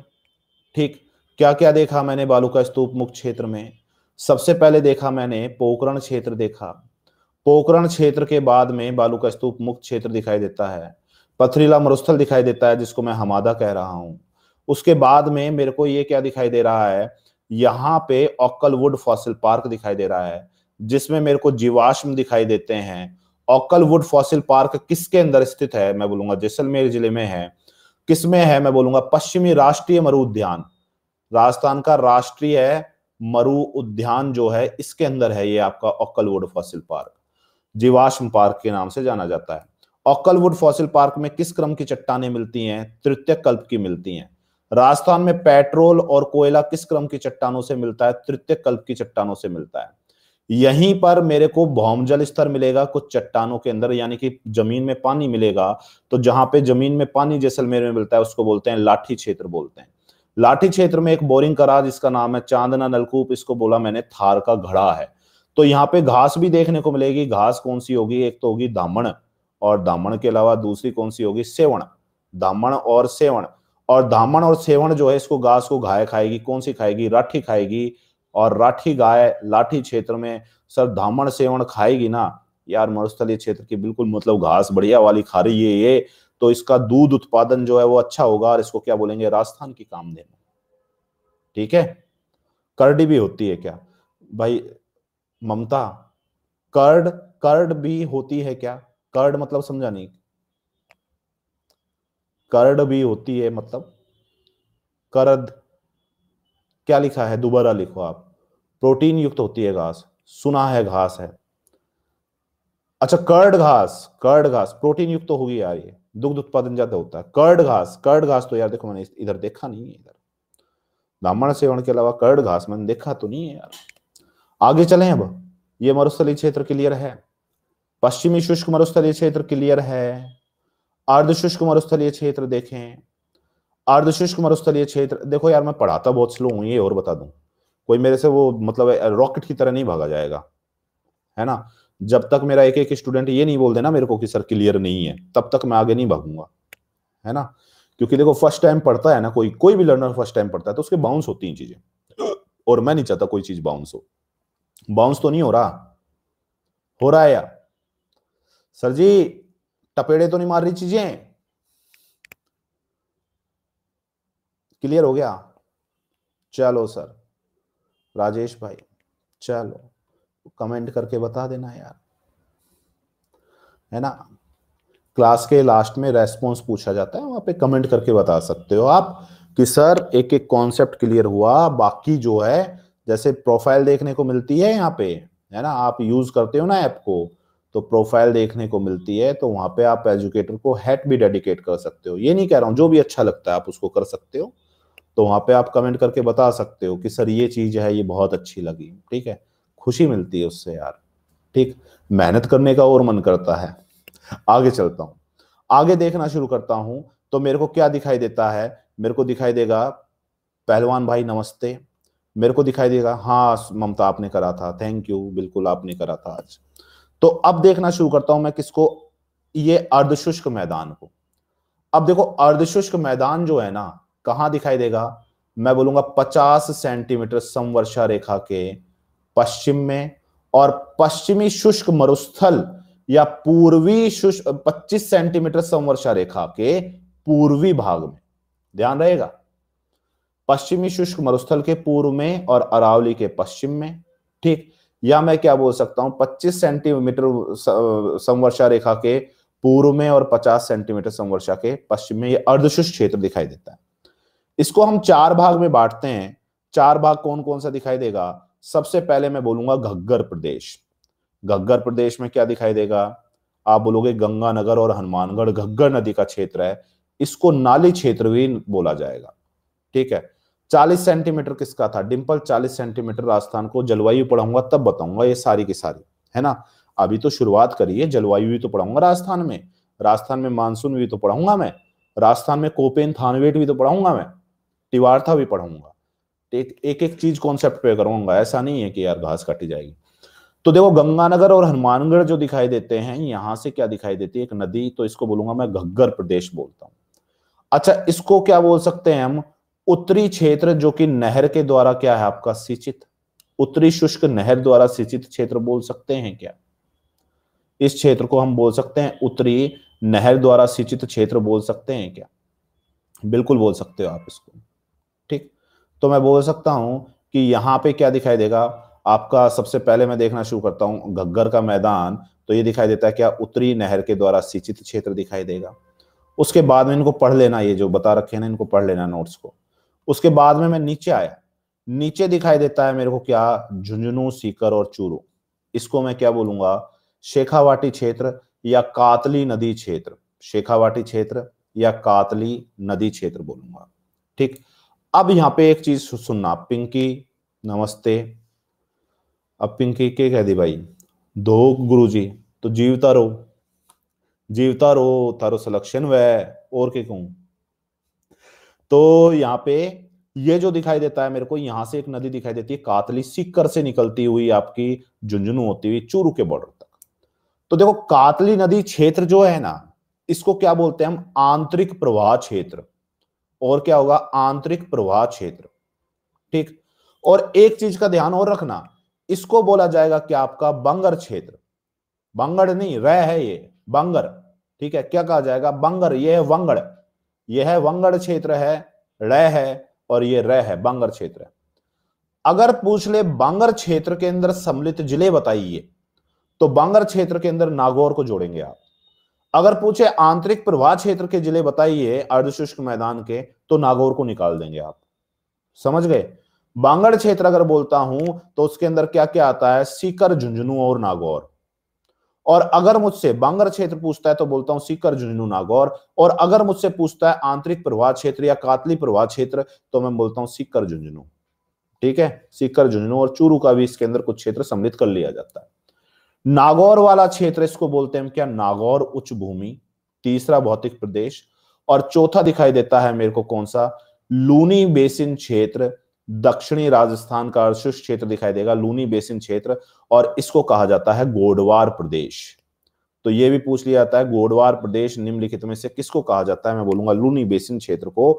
ठीक क्या क्या देखा मैंने बालू का स्तूप मुक्त क्षेत्र में सबसे पहले देखा मैंने पोकरण क्षेत्र देखा पोकरण क्षेत्र के बाद में बालू का स्तूप मुक्त क्षेत्र दिखाई देता है पथरीला मरुस्थल दिखाई देता है जिसको मैं हमादा कह रहा हूं उसके बाद में मेरे को ये क्या दिखाई दे रहा है यहाँ पे ऑक्कलवुड फॉसिल पार्क दिखाई दे रहा है जिसमें मेरे को जीवाश्म दिखाई देते हैं ऑकलवुड फॉसिल पार्क किसके अंदर स्थित है मैं बोलूंगा जैसलमेर जिले में है किसमें है मैं बोलूंगा पश्चिमी राष्ट्रीय मरु उद्यान राजस्थान का राष्ट्रीय मरु उद्यान जो है इसके अंदर है ये आपका ऑकलवुड फॉसिल पार्क जीवाश्म पार्क के नाम से जाना जाता है ऑकलवुड फॉसिल पार्क में किस क्रम की चट्टाने मिलती हैं तृतीय कल्प की मिलती हैं राजस्थान में पेट्रोल और कोयला किस क्रम की चट्टानों से मिलता है तृतीय कल्प की चट्टानों से मिलता है यहीं पर मेरे को भौमजल स्तर मिलेगा कुछ चट्टानों के अंदर यानी कि जमीन में पानी मिलेगा तो जहां पे जमीन में पानी जैसलमेर में मिलता है उसको बोलते हैं लाठी क्षेत्र बोलते हैं लाठी क्षेत्र में एक बोरिंग करा जिसका नाम है चांदना नलकूप इसको बोला मैंने थार का घड़ा है तो यहाँ पे घास भी देखने को मिलेगी घास कौन सी होगी एक तो होगी दामण और दामण के अलावा दूसरी कौन सी होगी सेवण दामण और सेवण और दामण और सेवण जो है इसको घास को घाय खाएगी कौन सी खाएगी राठी खाएगी और राठी गाय लाठी क्षेत्र में सर धामण सेवन खाएगी ना यार मरुस्थलीय क्षेत्र की बिल्कुल मतलब घास बढ़िया वाली खा रही है ये तो इसका दूध उत्पादन जो है वो अच्छा होगा और इसको क्या बोलेंगे राजस्थान की काम देना ठीक है करडी भी होती है क्या भाई ममता कर्ड कर्ड भी होती है क्या कर्ड मतलब समझा नहीं कर्ड भी होती है मतलब करद क्या लिखा है दोबारा लिखो आप प्रोटीन युक्त होती है घास सुना है घास है अच्छा कर्ड घास कर्ड घास प्रोटीन युक्त तो होगी यार ये दुग्ध उत्पादन ज्यादा होता है कर्ड घास कर्ड घास तो यार देखो मैंने इधर देखा नहीं है इधर ब्राह्मण सेवन के अलावा कर्ड घास मैंने देखा तो नहीं है यार आगे चले अब ये मरुस्थली क्षेत्र क्लियर है पश्चिमी शुष्क मरुस्थलीय क्षेत्र क्लियर है अर्धशुष्क मरुस्थलीय क्षेत्र देखें आर्दशीष कुमार स्थलीय क्षेत्र देखो यार मैं पढ़ाता बहुत स्लो हूँ ये और बता दूं कोई मेरे से वो मतलब रॉकेट की तरह नहीं भागा जाएगा है ना जब तक मेरा एक एक स्टूडेंट ये नहीं बोल देना मेरे को कि सर क्लियर नहीं है तब तक मैं आगे नहीं भागूंगा है ना क्योंकि देखो फर्स्ट टाइम पढ़ता है ना कोई कोई भी लर्नर फर्स्ट टाइम पढ़ता है तो उसके बाउंस होती हैं चीजें और मैं नहीं चाहता कोई चीज बाउंस हो बाउंस तो नहीं हो रहा हो रहा है यार सर जी टपेड़े तो नहीं मार रही चीजें क्लियर हो गया चलो सर राजेश भाई चलो कमेंट करके बता देना यार है ना क्लास के लास्ट में रेस्पॉन्स पूछा जाता है वहां पे कमेंट करके बता सकते हो आप कि सर एक एक कॉन्सेप्ट क्लियर हुआ बाकी जो है जैसे प्रोफाइल देखने को मिलती है यहाँ पे है ना आप यूज करते हो ना ऐप को तो प्रोफाइल देखने को मिलती है तो वहां पे आप एजुकेटर को हेट भी डेडिकेट कर सकते हो ये नहीं कह रहा हूं जो भी अच्छा लगता है आप उसको कर सकते हो तो वहाँ पे आप कमेंट करके बता सकते हो कि सर ये चीज़ है ये बहुत अच्छी लगी ठीक है खुशी मिलती है उससे यार ठीक मेहनत करने का और मन करता है आगे चलता हूँ आगे देखना शुरू करता हूँ तो मेरे को क्या दिखाई देता है मेरे को दिखाई देगा पहलवान भाई नमस्ते मेरे को दिखाई देगा हाँ ममता आपने करा था थैंक यू बिल्कुल आपने करा था आज तो अब देखना शुरू करता हूं मैं किसको ये अर्धशुष्क मैदान को अब देखो अर्धशुष्क मैदान जो है ना कहाँ दिखाई देगा मैं बोलूंगा 50 सेंटीमीटर समवर्षा रेखा के पश्चिम में और पश्चिमी शुष्क मरुस्थल या पूर्वी शुष्क 25 सेंटीमीटर समवर्षा रेखा के पूर्वी भाग में ध्यान रहेगा पश्चिमी शुष्क मरुस्थल के पूर्व में और अरावली के पश्चिम में ठीक या मैं क्या बोल सकता हूं 25 सेंटीमीटर समवर्षा रेखा के पूर्व में और 50 सेंटीमीटर समवर्षा के पश्चिम में ये अर्धशुष्क क्षेत्र दिखाई देता है इसको हम चार भाग में बांटते हैं चार भाग कौन कौन सा दिखाई देगा सबसे पहले मैं बोलूंगा घग्गर प्रदेश घग्गर प्रदेश में क्या दिखाई देगा आप बोलोगे गंगानगर और हनुमानगढ़ घग्गर नदी का क्षेत्र है इसको नाली क्षेत्र भी बोला जाएगा ठीक है 40 सेंटीमीटर किसका था डिम्पल 40 सेंटीमीटर राजस्थान को जलवायु पढ़ाऊंगा तब बताऊंगा ये सारी की सारी है ना अभी तो शुरुआत करिए जलवायु भी तो पढ़ाऊंगा राजस्थान में राजस्थान में मानसून भी तो पढ़ाऊंगा मैं राजस्थान में कोपेन थानवेट भी तो पढ़ाऊंगा मैं टिवार्था भी पढ़ूंगा एक एक एक चीज कॉन्सेप्ट पे करूंगा ऐसा नहीं है कि यार घास काटी जाएगी तो देखो गंगानगर और हनुमानगढ़ जो दिखाई देते हैं यहां से क्या दिखाई देती है एक नदी तो इसको बोलूंगा मैं घग्गर प्रदेश बोलता हूँ अच्छा इसको क्या बोल सकते हैं हम उत्तरी क्षेत्र जो कि नहर के द्वारा क्या है आपका सिंचित उत्तरी शुष्क नहर द्वारा सिंचित क्षेत्र बोल सकते हैं क्या इस क्षेत्र को हम बोल सकते हैं उत्तरी नहर द्वारा सिंचित क्षेत्र बोल सकते हैं क्या बिल्कुल बोल सकते हो आप इसको तो मैं बोल सकता हूं कि यहाँ पे क्या दिखाई देगा आपका सबसे पहले मैं देखना शुरू करता हूं घग्गर का मैदान तो ये दिखाई देता है क्या उत्तरी नहर के द्वारा सिंचित क्षेत्र दिखाई देगा उसके बाद में इनको पढ़ लेना ये जो बता रखे ना इनको पढ़ लेना नोट्स को उसके बाद में मैं नीचे आया नीचे दिखाई देता है मेरे को क्या झुंझुनू सीकर और चूरू इसको मैं क्या बोलूंगा शेखावाटी क्षेत्र या कातली नदी क्षेत्र शेखावाटी क्षेत्र या कातली नदी क्षेत्र बोलूंगा ठीक अब यहां पे एक चीज सुनना पिंकी नमस्ते अब पिंकी के कह दी भाई दो गुरु जी तो जीवता रहो जीवता रहो थारो सिलेक्शन वह और के कहूं तो यहाँ पे ये जो दिखाई देता है मेरे को यहां से एक नदी दिखाई देती है कातली सिक्कर से निकलती हुई आपकी झुंझुनू होती हुई चूरू के बॉर्डर तक तो देखो कातली नदी क्षेत्र जो है ना इसको क्या बोलते हैं हम आंतरिक प्रवाह क्षेत्र और क्या होगा आंतरिक प्रवाह क्षेत्र ठीक और एक चीज का ध्यान और रखना इसको बोला जाएगा कि आपका बंगर क्षेत्र बंगड़ नहीं रह है ये बंगर ठीक है क्या कहा जाएगा बंगर यह है वंगड़ यह है वंगड़ क्षेत्र है रह है और ये रह है बंगर क्षेत्र अगर पूछ ले बांगर क्षेत्र के अंदर सम्मिलित जिले बताइए तो बांगर क्षेत्र के अंदर नागौर को जोड़ेंगे आप अगर पूछे आंतरिक प्रवाह क्षेत्र के जिले बताइए अर्धशुष्क मैदान के तो नागौर को निकाल देंगे आप समझ गए बांगड़ क्षेत्र अगर बोलता हूं तो उसके अंदर क्या क्या आता है सीकर झुंझुनू और नागौर और अगर मुझसे बांगड़ क्षेत्र पूछता है तो बोलता हूं सीकर झुंझुनू नागौर और अगर मुझसे पूछता है आंतरिक प्रवाह क्षेत्र या कातली प्रवाह क्षेत्र तो मैं बोलता हूं सीकर झुंझुनू ठीक है सीकर झुंझुनू और चूरू का भी इसके अंदर कुछ क्षेत्र सम्मिलित कर लिया जाता है नागौर वाला क्षेत्र इसको बोलते हैं क्या नागौर उच्च भूमि तीसरा भौतिक प्रदेश और चौथा दिखाई देता है मेरे को कौन सा लूनी बेसिन क्षेत्र दक्षिणी राजस्थान का शुष्क क्षेत्र दिखाई देगा लूनी बेसिन क्षेत्र और इसको कहा जाता है गोडवार प्रदेश तो यह भी पूछ लिया जाता है गोडवार प्रदेश निम्नलिखित में से किसको कहा जाता है मैं बोलूंगा लूनी बेसिन क्षेत्र को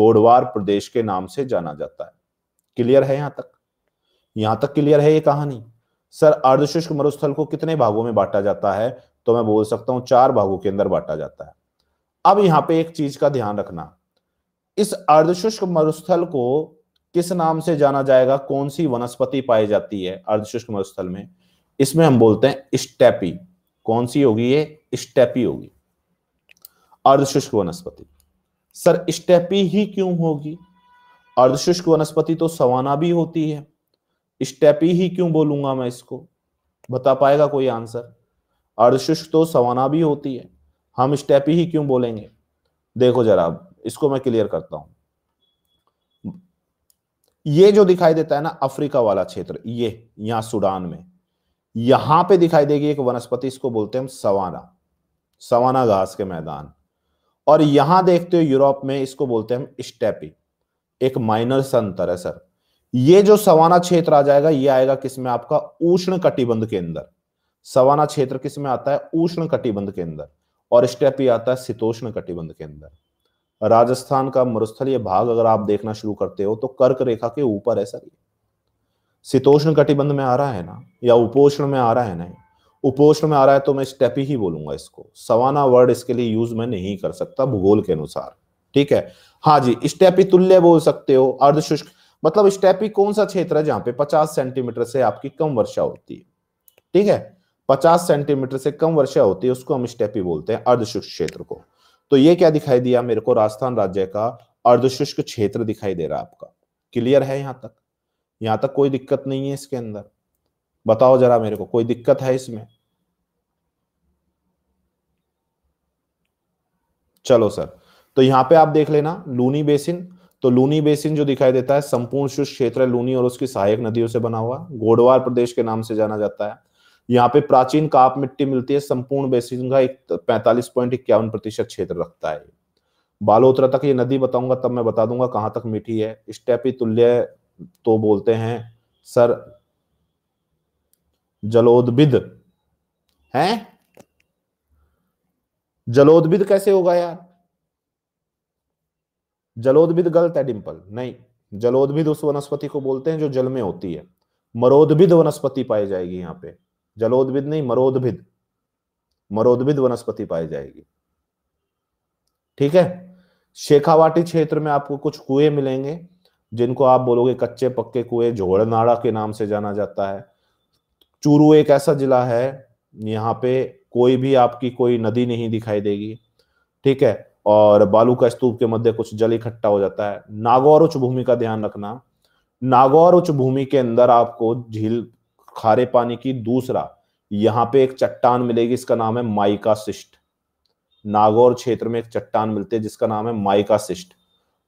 गोडवार प्रदेश के नाम से जाना जाता है क्लियर है यहां तक यहां तक क्लियर है ये कहानी सर अर्धशुष्क मरुस्थल को कितने भागों में बांटा जाता है तो मैं बोल सकता हूं चार भागों के अंदर बांटा जाता है अब यहां पे एक चीज का ध्यान रखना इस अर्धशुष्क मरुस्थल को किस नाम से जाना जाएगा कौन सी वनस्पति पाई जाती है अर्धशुष्क मरुस्थल में इसमें हम बोलते हैं स्टेपी कौन सी होगी ये स्टेपी होगी अर्धशुष्क वनस्पति सर स्टेपी ही क्यों होगी अर्धशुष्क वनस्पति तो सवाना भी होती है स्टेप ही क्यों बोलूंगा मैं इसको बता पाएगा कोई आंसर अर्धशुष्क तो सवाना भी होती है हम स्टेप ही क्यों बोलेंगे देखो जरा इसको मैं क्लियर करता हूं ये जो दिखाई देता है ना अफ्रीका वाला क्षेत्र ये यहां सूडान में यहां पे दिखाई देगी एक वनस्पति इसको बोलते हैं हम सवाना सवाना घास के मैदान और यहां देखते हो यूरोप में इसको बोलते हैं हम स्टेपी एक माइनर संतर है सर ये जो सवाना क्षेत्र आ जाएगा ये आएगा किसमें आपका उष्ण कटिबंध के अंदर सवाना क्षेत्र किसमें आता है उष्ण कटिबंध के अंदर और स्टेप ही आता है शीतोष्ण कटिबंध के अंदर राजस्थान का मरुस्थलीय भाग अगर आप देखना शुरू करते हो तो कर्क रेखा के ऊपर है सर शीतोष्ण कटिबंध में आ रहा है ना या उपोष्ण में आ रहा है ना उपोष्ण में आ रहा है तो मैं स्टेपी ही बोलूंगा इसको सवाना वर्ड इसके लिए यूज मैं नहीं कर सकता भूगोल के अनुसार ठीक है हाँ जी स्टेपी तुल्य बोल सकते हो अर्धशुष्क मतलब स्टेपी कौन सा क्षेत्र है जहां पे 50 सेंटीमीटर से आपकी कम वर्षा होती है ठीक है 50 सेंटीमीटर से कम वर्षा होती है उसको हम स्टेपी बोलते हैं अर्धशुष्क क्षेत्र को तो ये क्या दिखाई दिया मेरे को राजस्थान राज्य का अर्धशुष्क क्षेत्र दिखाई दे रहा आपका क्लियर है यहां तक यहां तक कोई दिक्कत नहीं है इसके अंदर बताओ जरा मेरे को कोई दिक्कत है इसमें चलो सर तो यहां पे आप देख लेना लूनी बेसिन तो लूनी बेसिन जो दिखाई देता है संपूर्ण शुष्क क्षेत्र है लूनी और उसकी सहायक नदियों से बना हुआ गोडवार प्रदेश के नाम से जाना जाता है यहाँ पे प्राचीन काप मिट्टी मिलती है संपूर्ण बेसिन का एक पैंतालीस पॉइंट इक्यावन प्रतिशत क्षेत्र रखता है बालोत्रा तक ये नदी बताऊंगा तब मैं बता दूंगा कहाँ तक मीठी है स्टेपी तुल्य तो बोलते हैं सर जलोदिद है जलोदिद कैसे होगा यार जलोदभिद गलत है डिम्पल नहीं जलोदभिद उस वनस्पति को बोलते हैं जो जल में होती है मरोदभिद वनस्पति पाई जाएगी यहाँ पे जलोदभिद नहीं मरोदभिद मरोदभिद वनस्पति पाई जाएगी ठीक है शेखावाटी क्षेत्र में आपको कुछ कुएं मिलेंगे जिनको आप बोलोगे कच्चे पक्के कुएं झोड़नाड़ा के नाम से जाना जाता है चूरू एक ऐसा जिला है यहाँ पे कोई भी आपकी कोई नदी नहीं दिखाई देगी ठीक है और बालू का स्तूप के मध्य कुछ जल इकट्ठा हो जाता है नागौर उच्च भूमि का ध्यान रखना नागौर उच्च भूमि के अंदर आपको झील खारे पानी की दूसरा यहाँ पे एक चट्टान मिलेगी इसका नाम है माइका सिस्ट नागौर क्षेत्र में एक चट्टान मिलती है जिसका नाम है माइका सिस्ट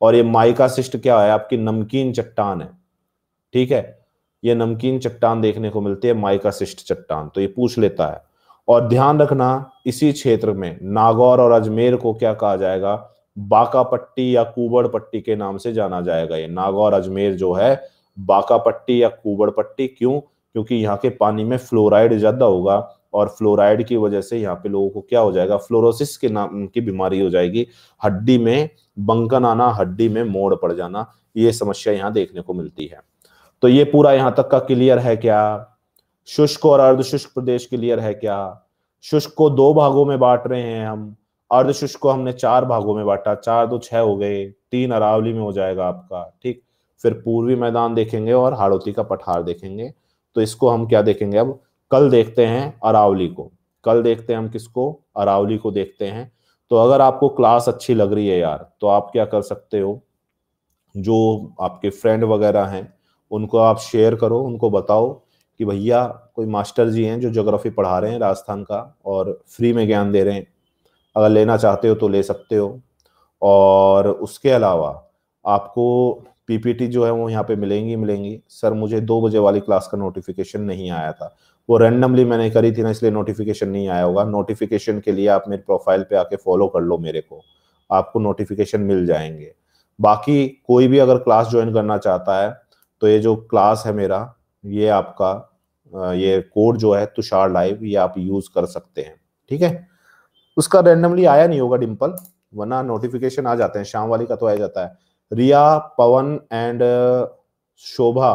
और ये माइका सिस्ट क्या है आपकी नमकीन चट्टान है ठीक है ये नमकीन चट्टान देखने को मिलती है माइका सिस्ट चट्टान तो ये पूछ लेता है और ध्यान रखना इसी क्षेत्र में नागौर और अजमेर को क्या कहा जाएगा बाका पट्टी या कुबड़ पट्टी के नाम से जाना जाएगा ये नागौर अजमेर जो है बाका पट्टी या कुबड़ पट्टी क्यों क्योंकि यहाँ के पानी में फ्लोराइड ज्यादा होगा और फ्लोराइड की वजह से यहाँ पे लोगों को क्या हो जाएगा फ्लोरोसिस के नाम की बीमारी हो जाएगी हड्डी में बंकन आना हड्डी में मोड़ पड़ जाना ये समस्या यहाँ देखने को मिलती है तो ये पूरा यहाँ तक का क्लियर है क्या शुष्क और अर्धशुष्क प्रदेश क्लियर है क्या शुष्क को दो भागों में बांट रहे हैं हम अर्धशुष्क को हमने चार भागों में बांटा चार दो तो छह हो गए तीन अरावली में हो जाएगा आपका ठीक फिर पूर्वी मैदान देखेंगे और हाड़ोती का पठार देखेंगे तो इसको हम क्या देखेंगे अब कल देखते हैं अरावली को कल देखते हैं हम किसको अरावली को देखते हैं तो अगर आपको क्लास अच्छी लग रही है यार तो आप क्या कर सकते हो जो आपके फ्रेंड वगैरह हैं उनको आप शेयर करो उनको बताओ कि भैया कोई मास्टर जी हैं जो जोग्राफी पढ़ा रहे हैं राजस्थान का और फ्री में ज्ञान दे रहे हैं अगर लेना चाहते हो तो ले सकते हो और उसके अलावा आपको पीपीटी जो है वो यहाँ पे मिलेंगी मिलेंगी सर मुझे दो बजे वाली क्लास का नोटिफिकेशन नहीं आया था वो रैंडमली मैंने करी थी ना इसलिए नोटिफिकेशन नहीं आया होगा नोटिफिकेशन के लिए आप मेरे प्रोफाइल पे आके फॉलो कर लो मेरे को आपको नोटिफिकेशन मिल जाएंगे बाकी कोई भी अगर क्लास ज्वाइन करना चाहता है तो ये जो क्लास है मेरा ये आपका ये कोड जो है तुषार लाइव ये आप यूज कर सकते हैं ठीक है उसका रेंडमली आया नहीं होगा डिम्पल वरना नोटिफिकेशन आ जाते हैं शाम वाली का तो आ जाता है Riya Pawan and Shobha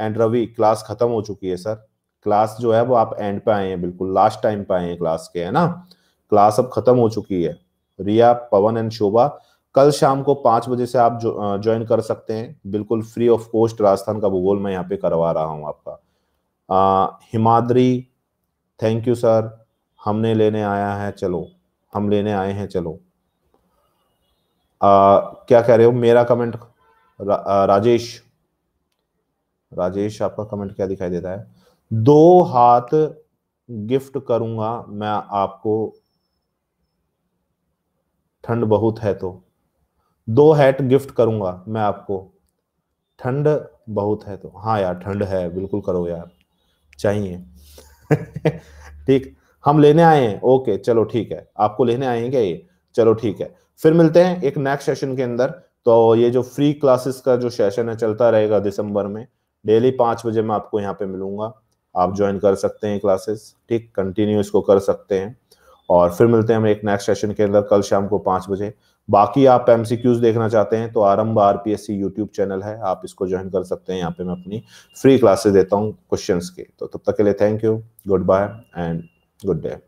and Ravi class खत्म हो चुकी है सर क्लास जो है वो आप एंड पे आए हैं बिल्कुल लास्ट टाइम पे आए हैं क्लास के है ना क्लास अब खत्म हो चुकी है रिया पवन एंड शोभा कल शाम को पांच बजे से आप ज्वाइन कर सकते हैं बिल्कुल फ्री ऑफ कॉस्ट राजस्थान का भूगोल मैं यहाँ पे करवा रहा हूँ आपका हिमाद्री थैंक यू सर हमने लेने आया है चलो हम लेने आए हैं चलो आ, क्या कह रहे हो मेरा कमेंट रा, आ, राजेश राजेश आपका कमेंट क्या दिखाई देता है दो हाथ गिफ्ट करूंगा मैं आपको ठंड बहुत है तो दो हैट गिफ्ट करूंगा मैं आपको ठंड बहुत है तो हाँ यार ठंड है बिल्कुल करो यार चाहिए ठीक हम लेने आए हैं ओके चलो ठीक है आपको लेने आए हैं क्या ये चलो ठीक है फिर मिलते हैं एक नेक्स्ट सेशन के अंदर तो ये जो फ्री क्लासेस का जो सेशन है चलता रहेगा दिसंबर में डेली पांच बजे मैं आपको यहाँ पे मिलूंगा आप ज्वाइन कर सकते हैं क्लासेस ठीक कंटिन्यू इसको कर सकते हैं और फिर मिलते हैं हम एक नेक्स्ट सेशन के अंदर कल शाम को पांच बजे बाकी आप एमसीक्यूज देखना चाहते हैं तो आरंभ आर सी यूट्यूब चैनल है आप इसको ज्वाइन कर सकते हैं यहाँ पे मैं अपनी फ्री क्लासेस देता हूँ क्वेश्चंस के तो तब तक के लिए thank you goodbye and good day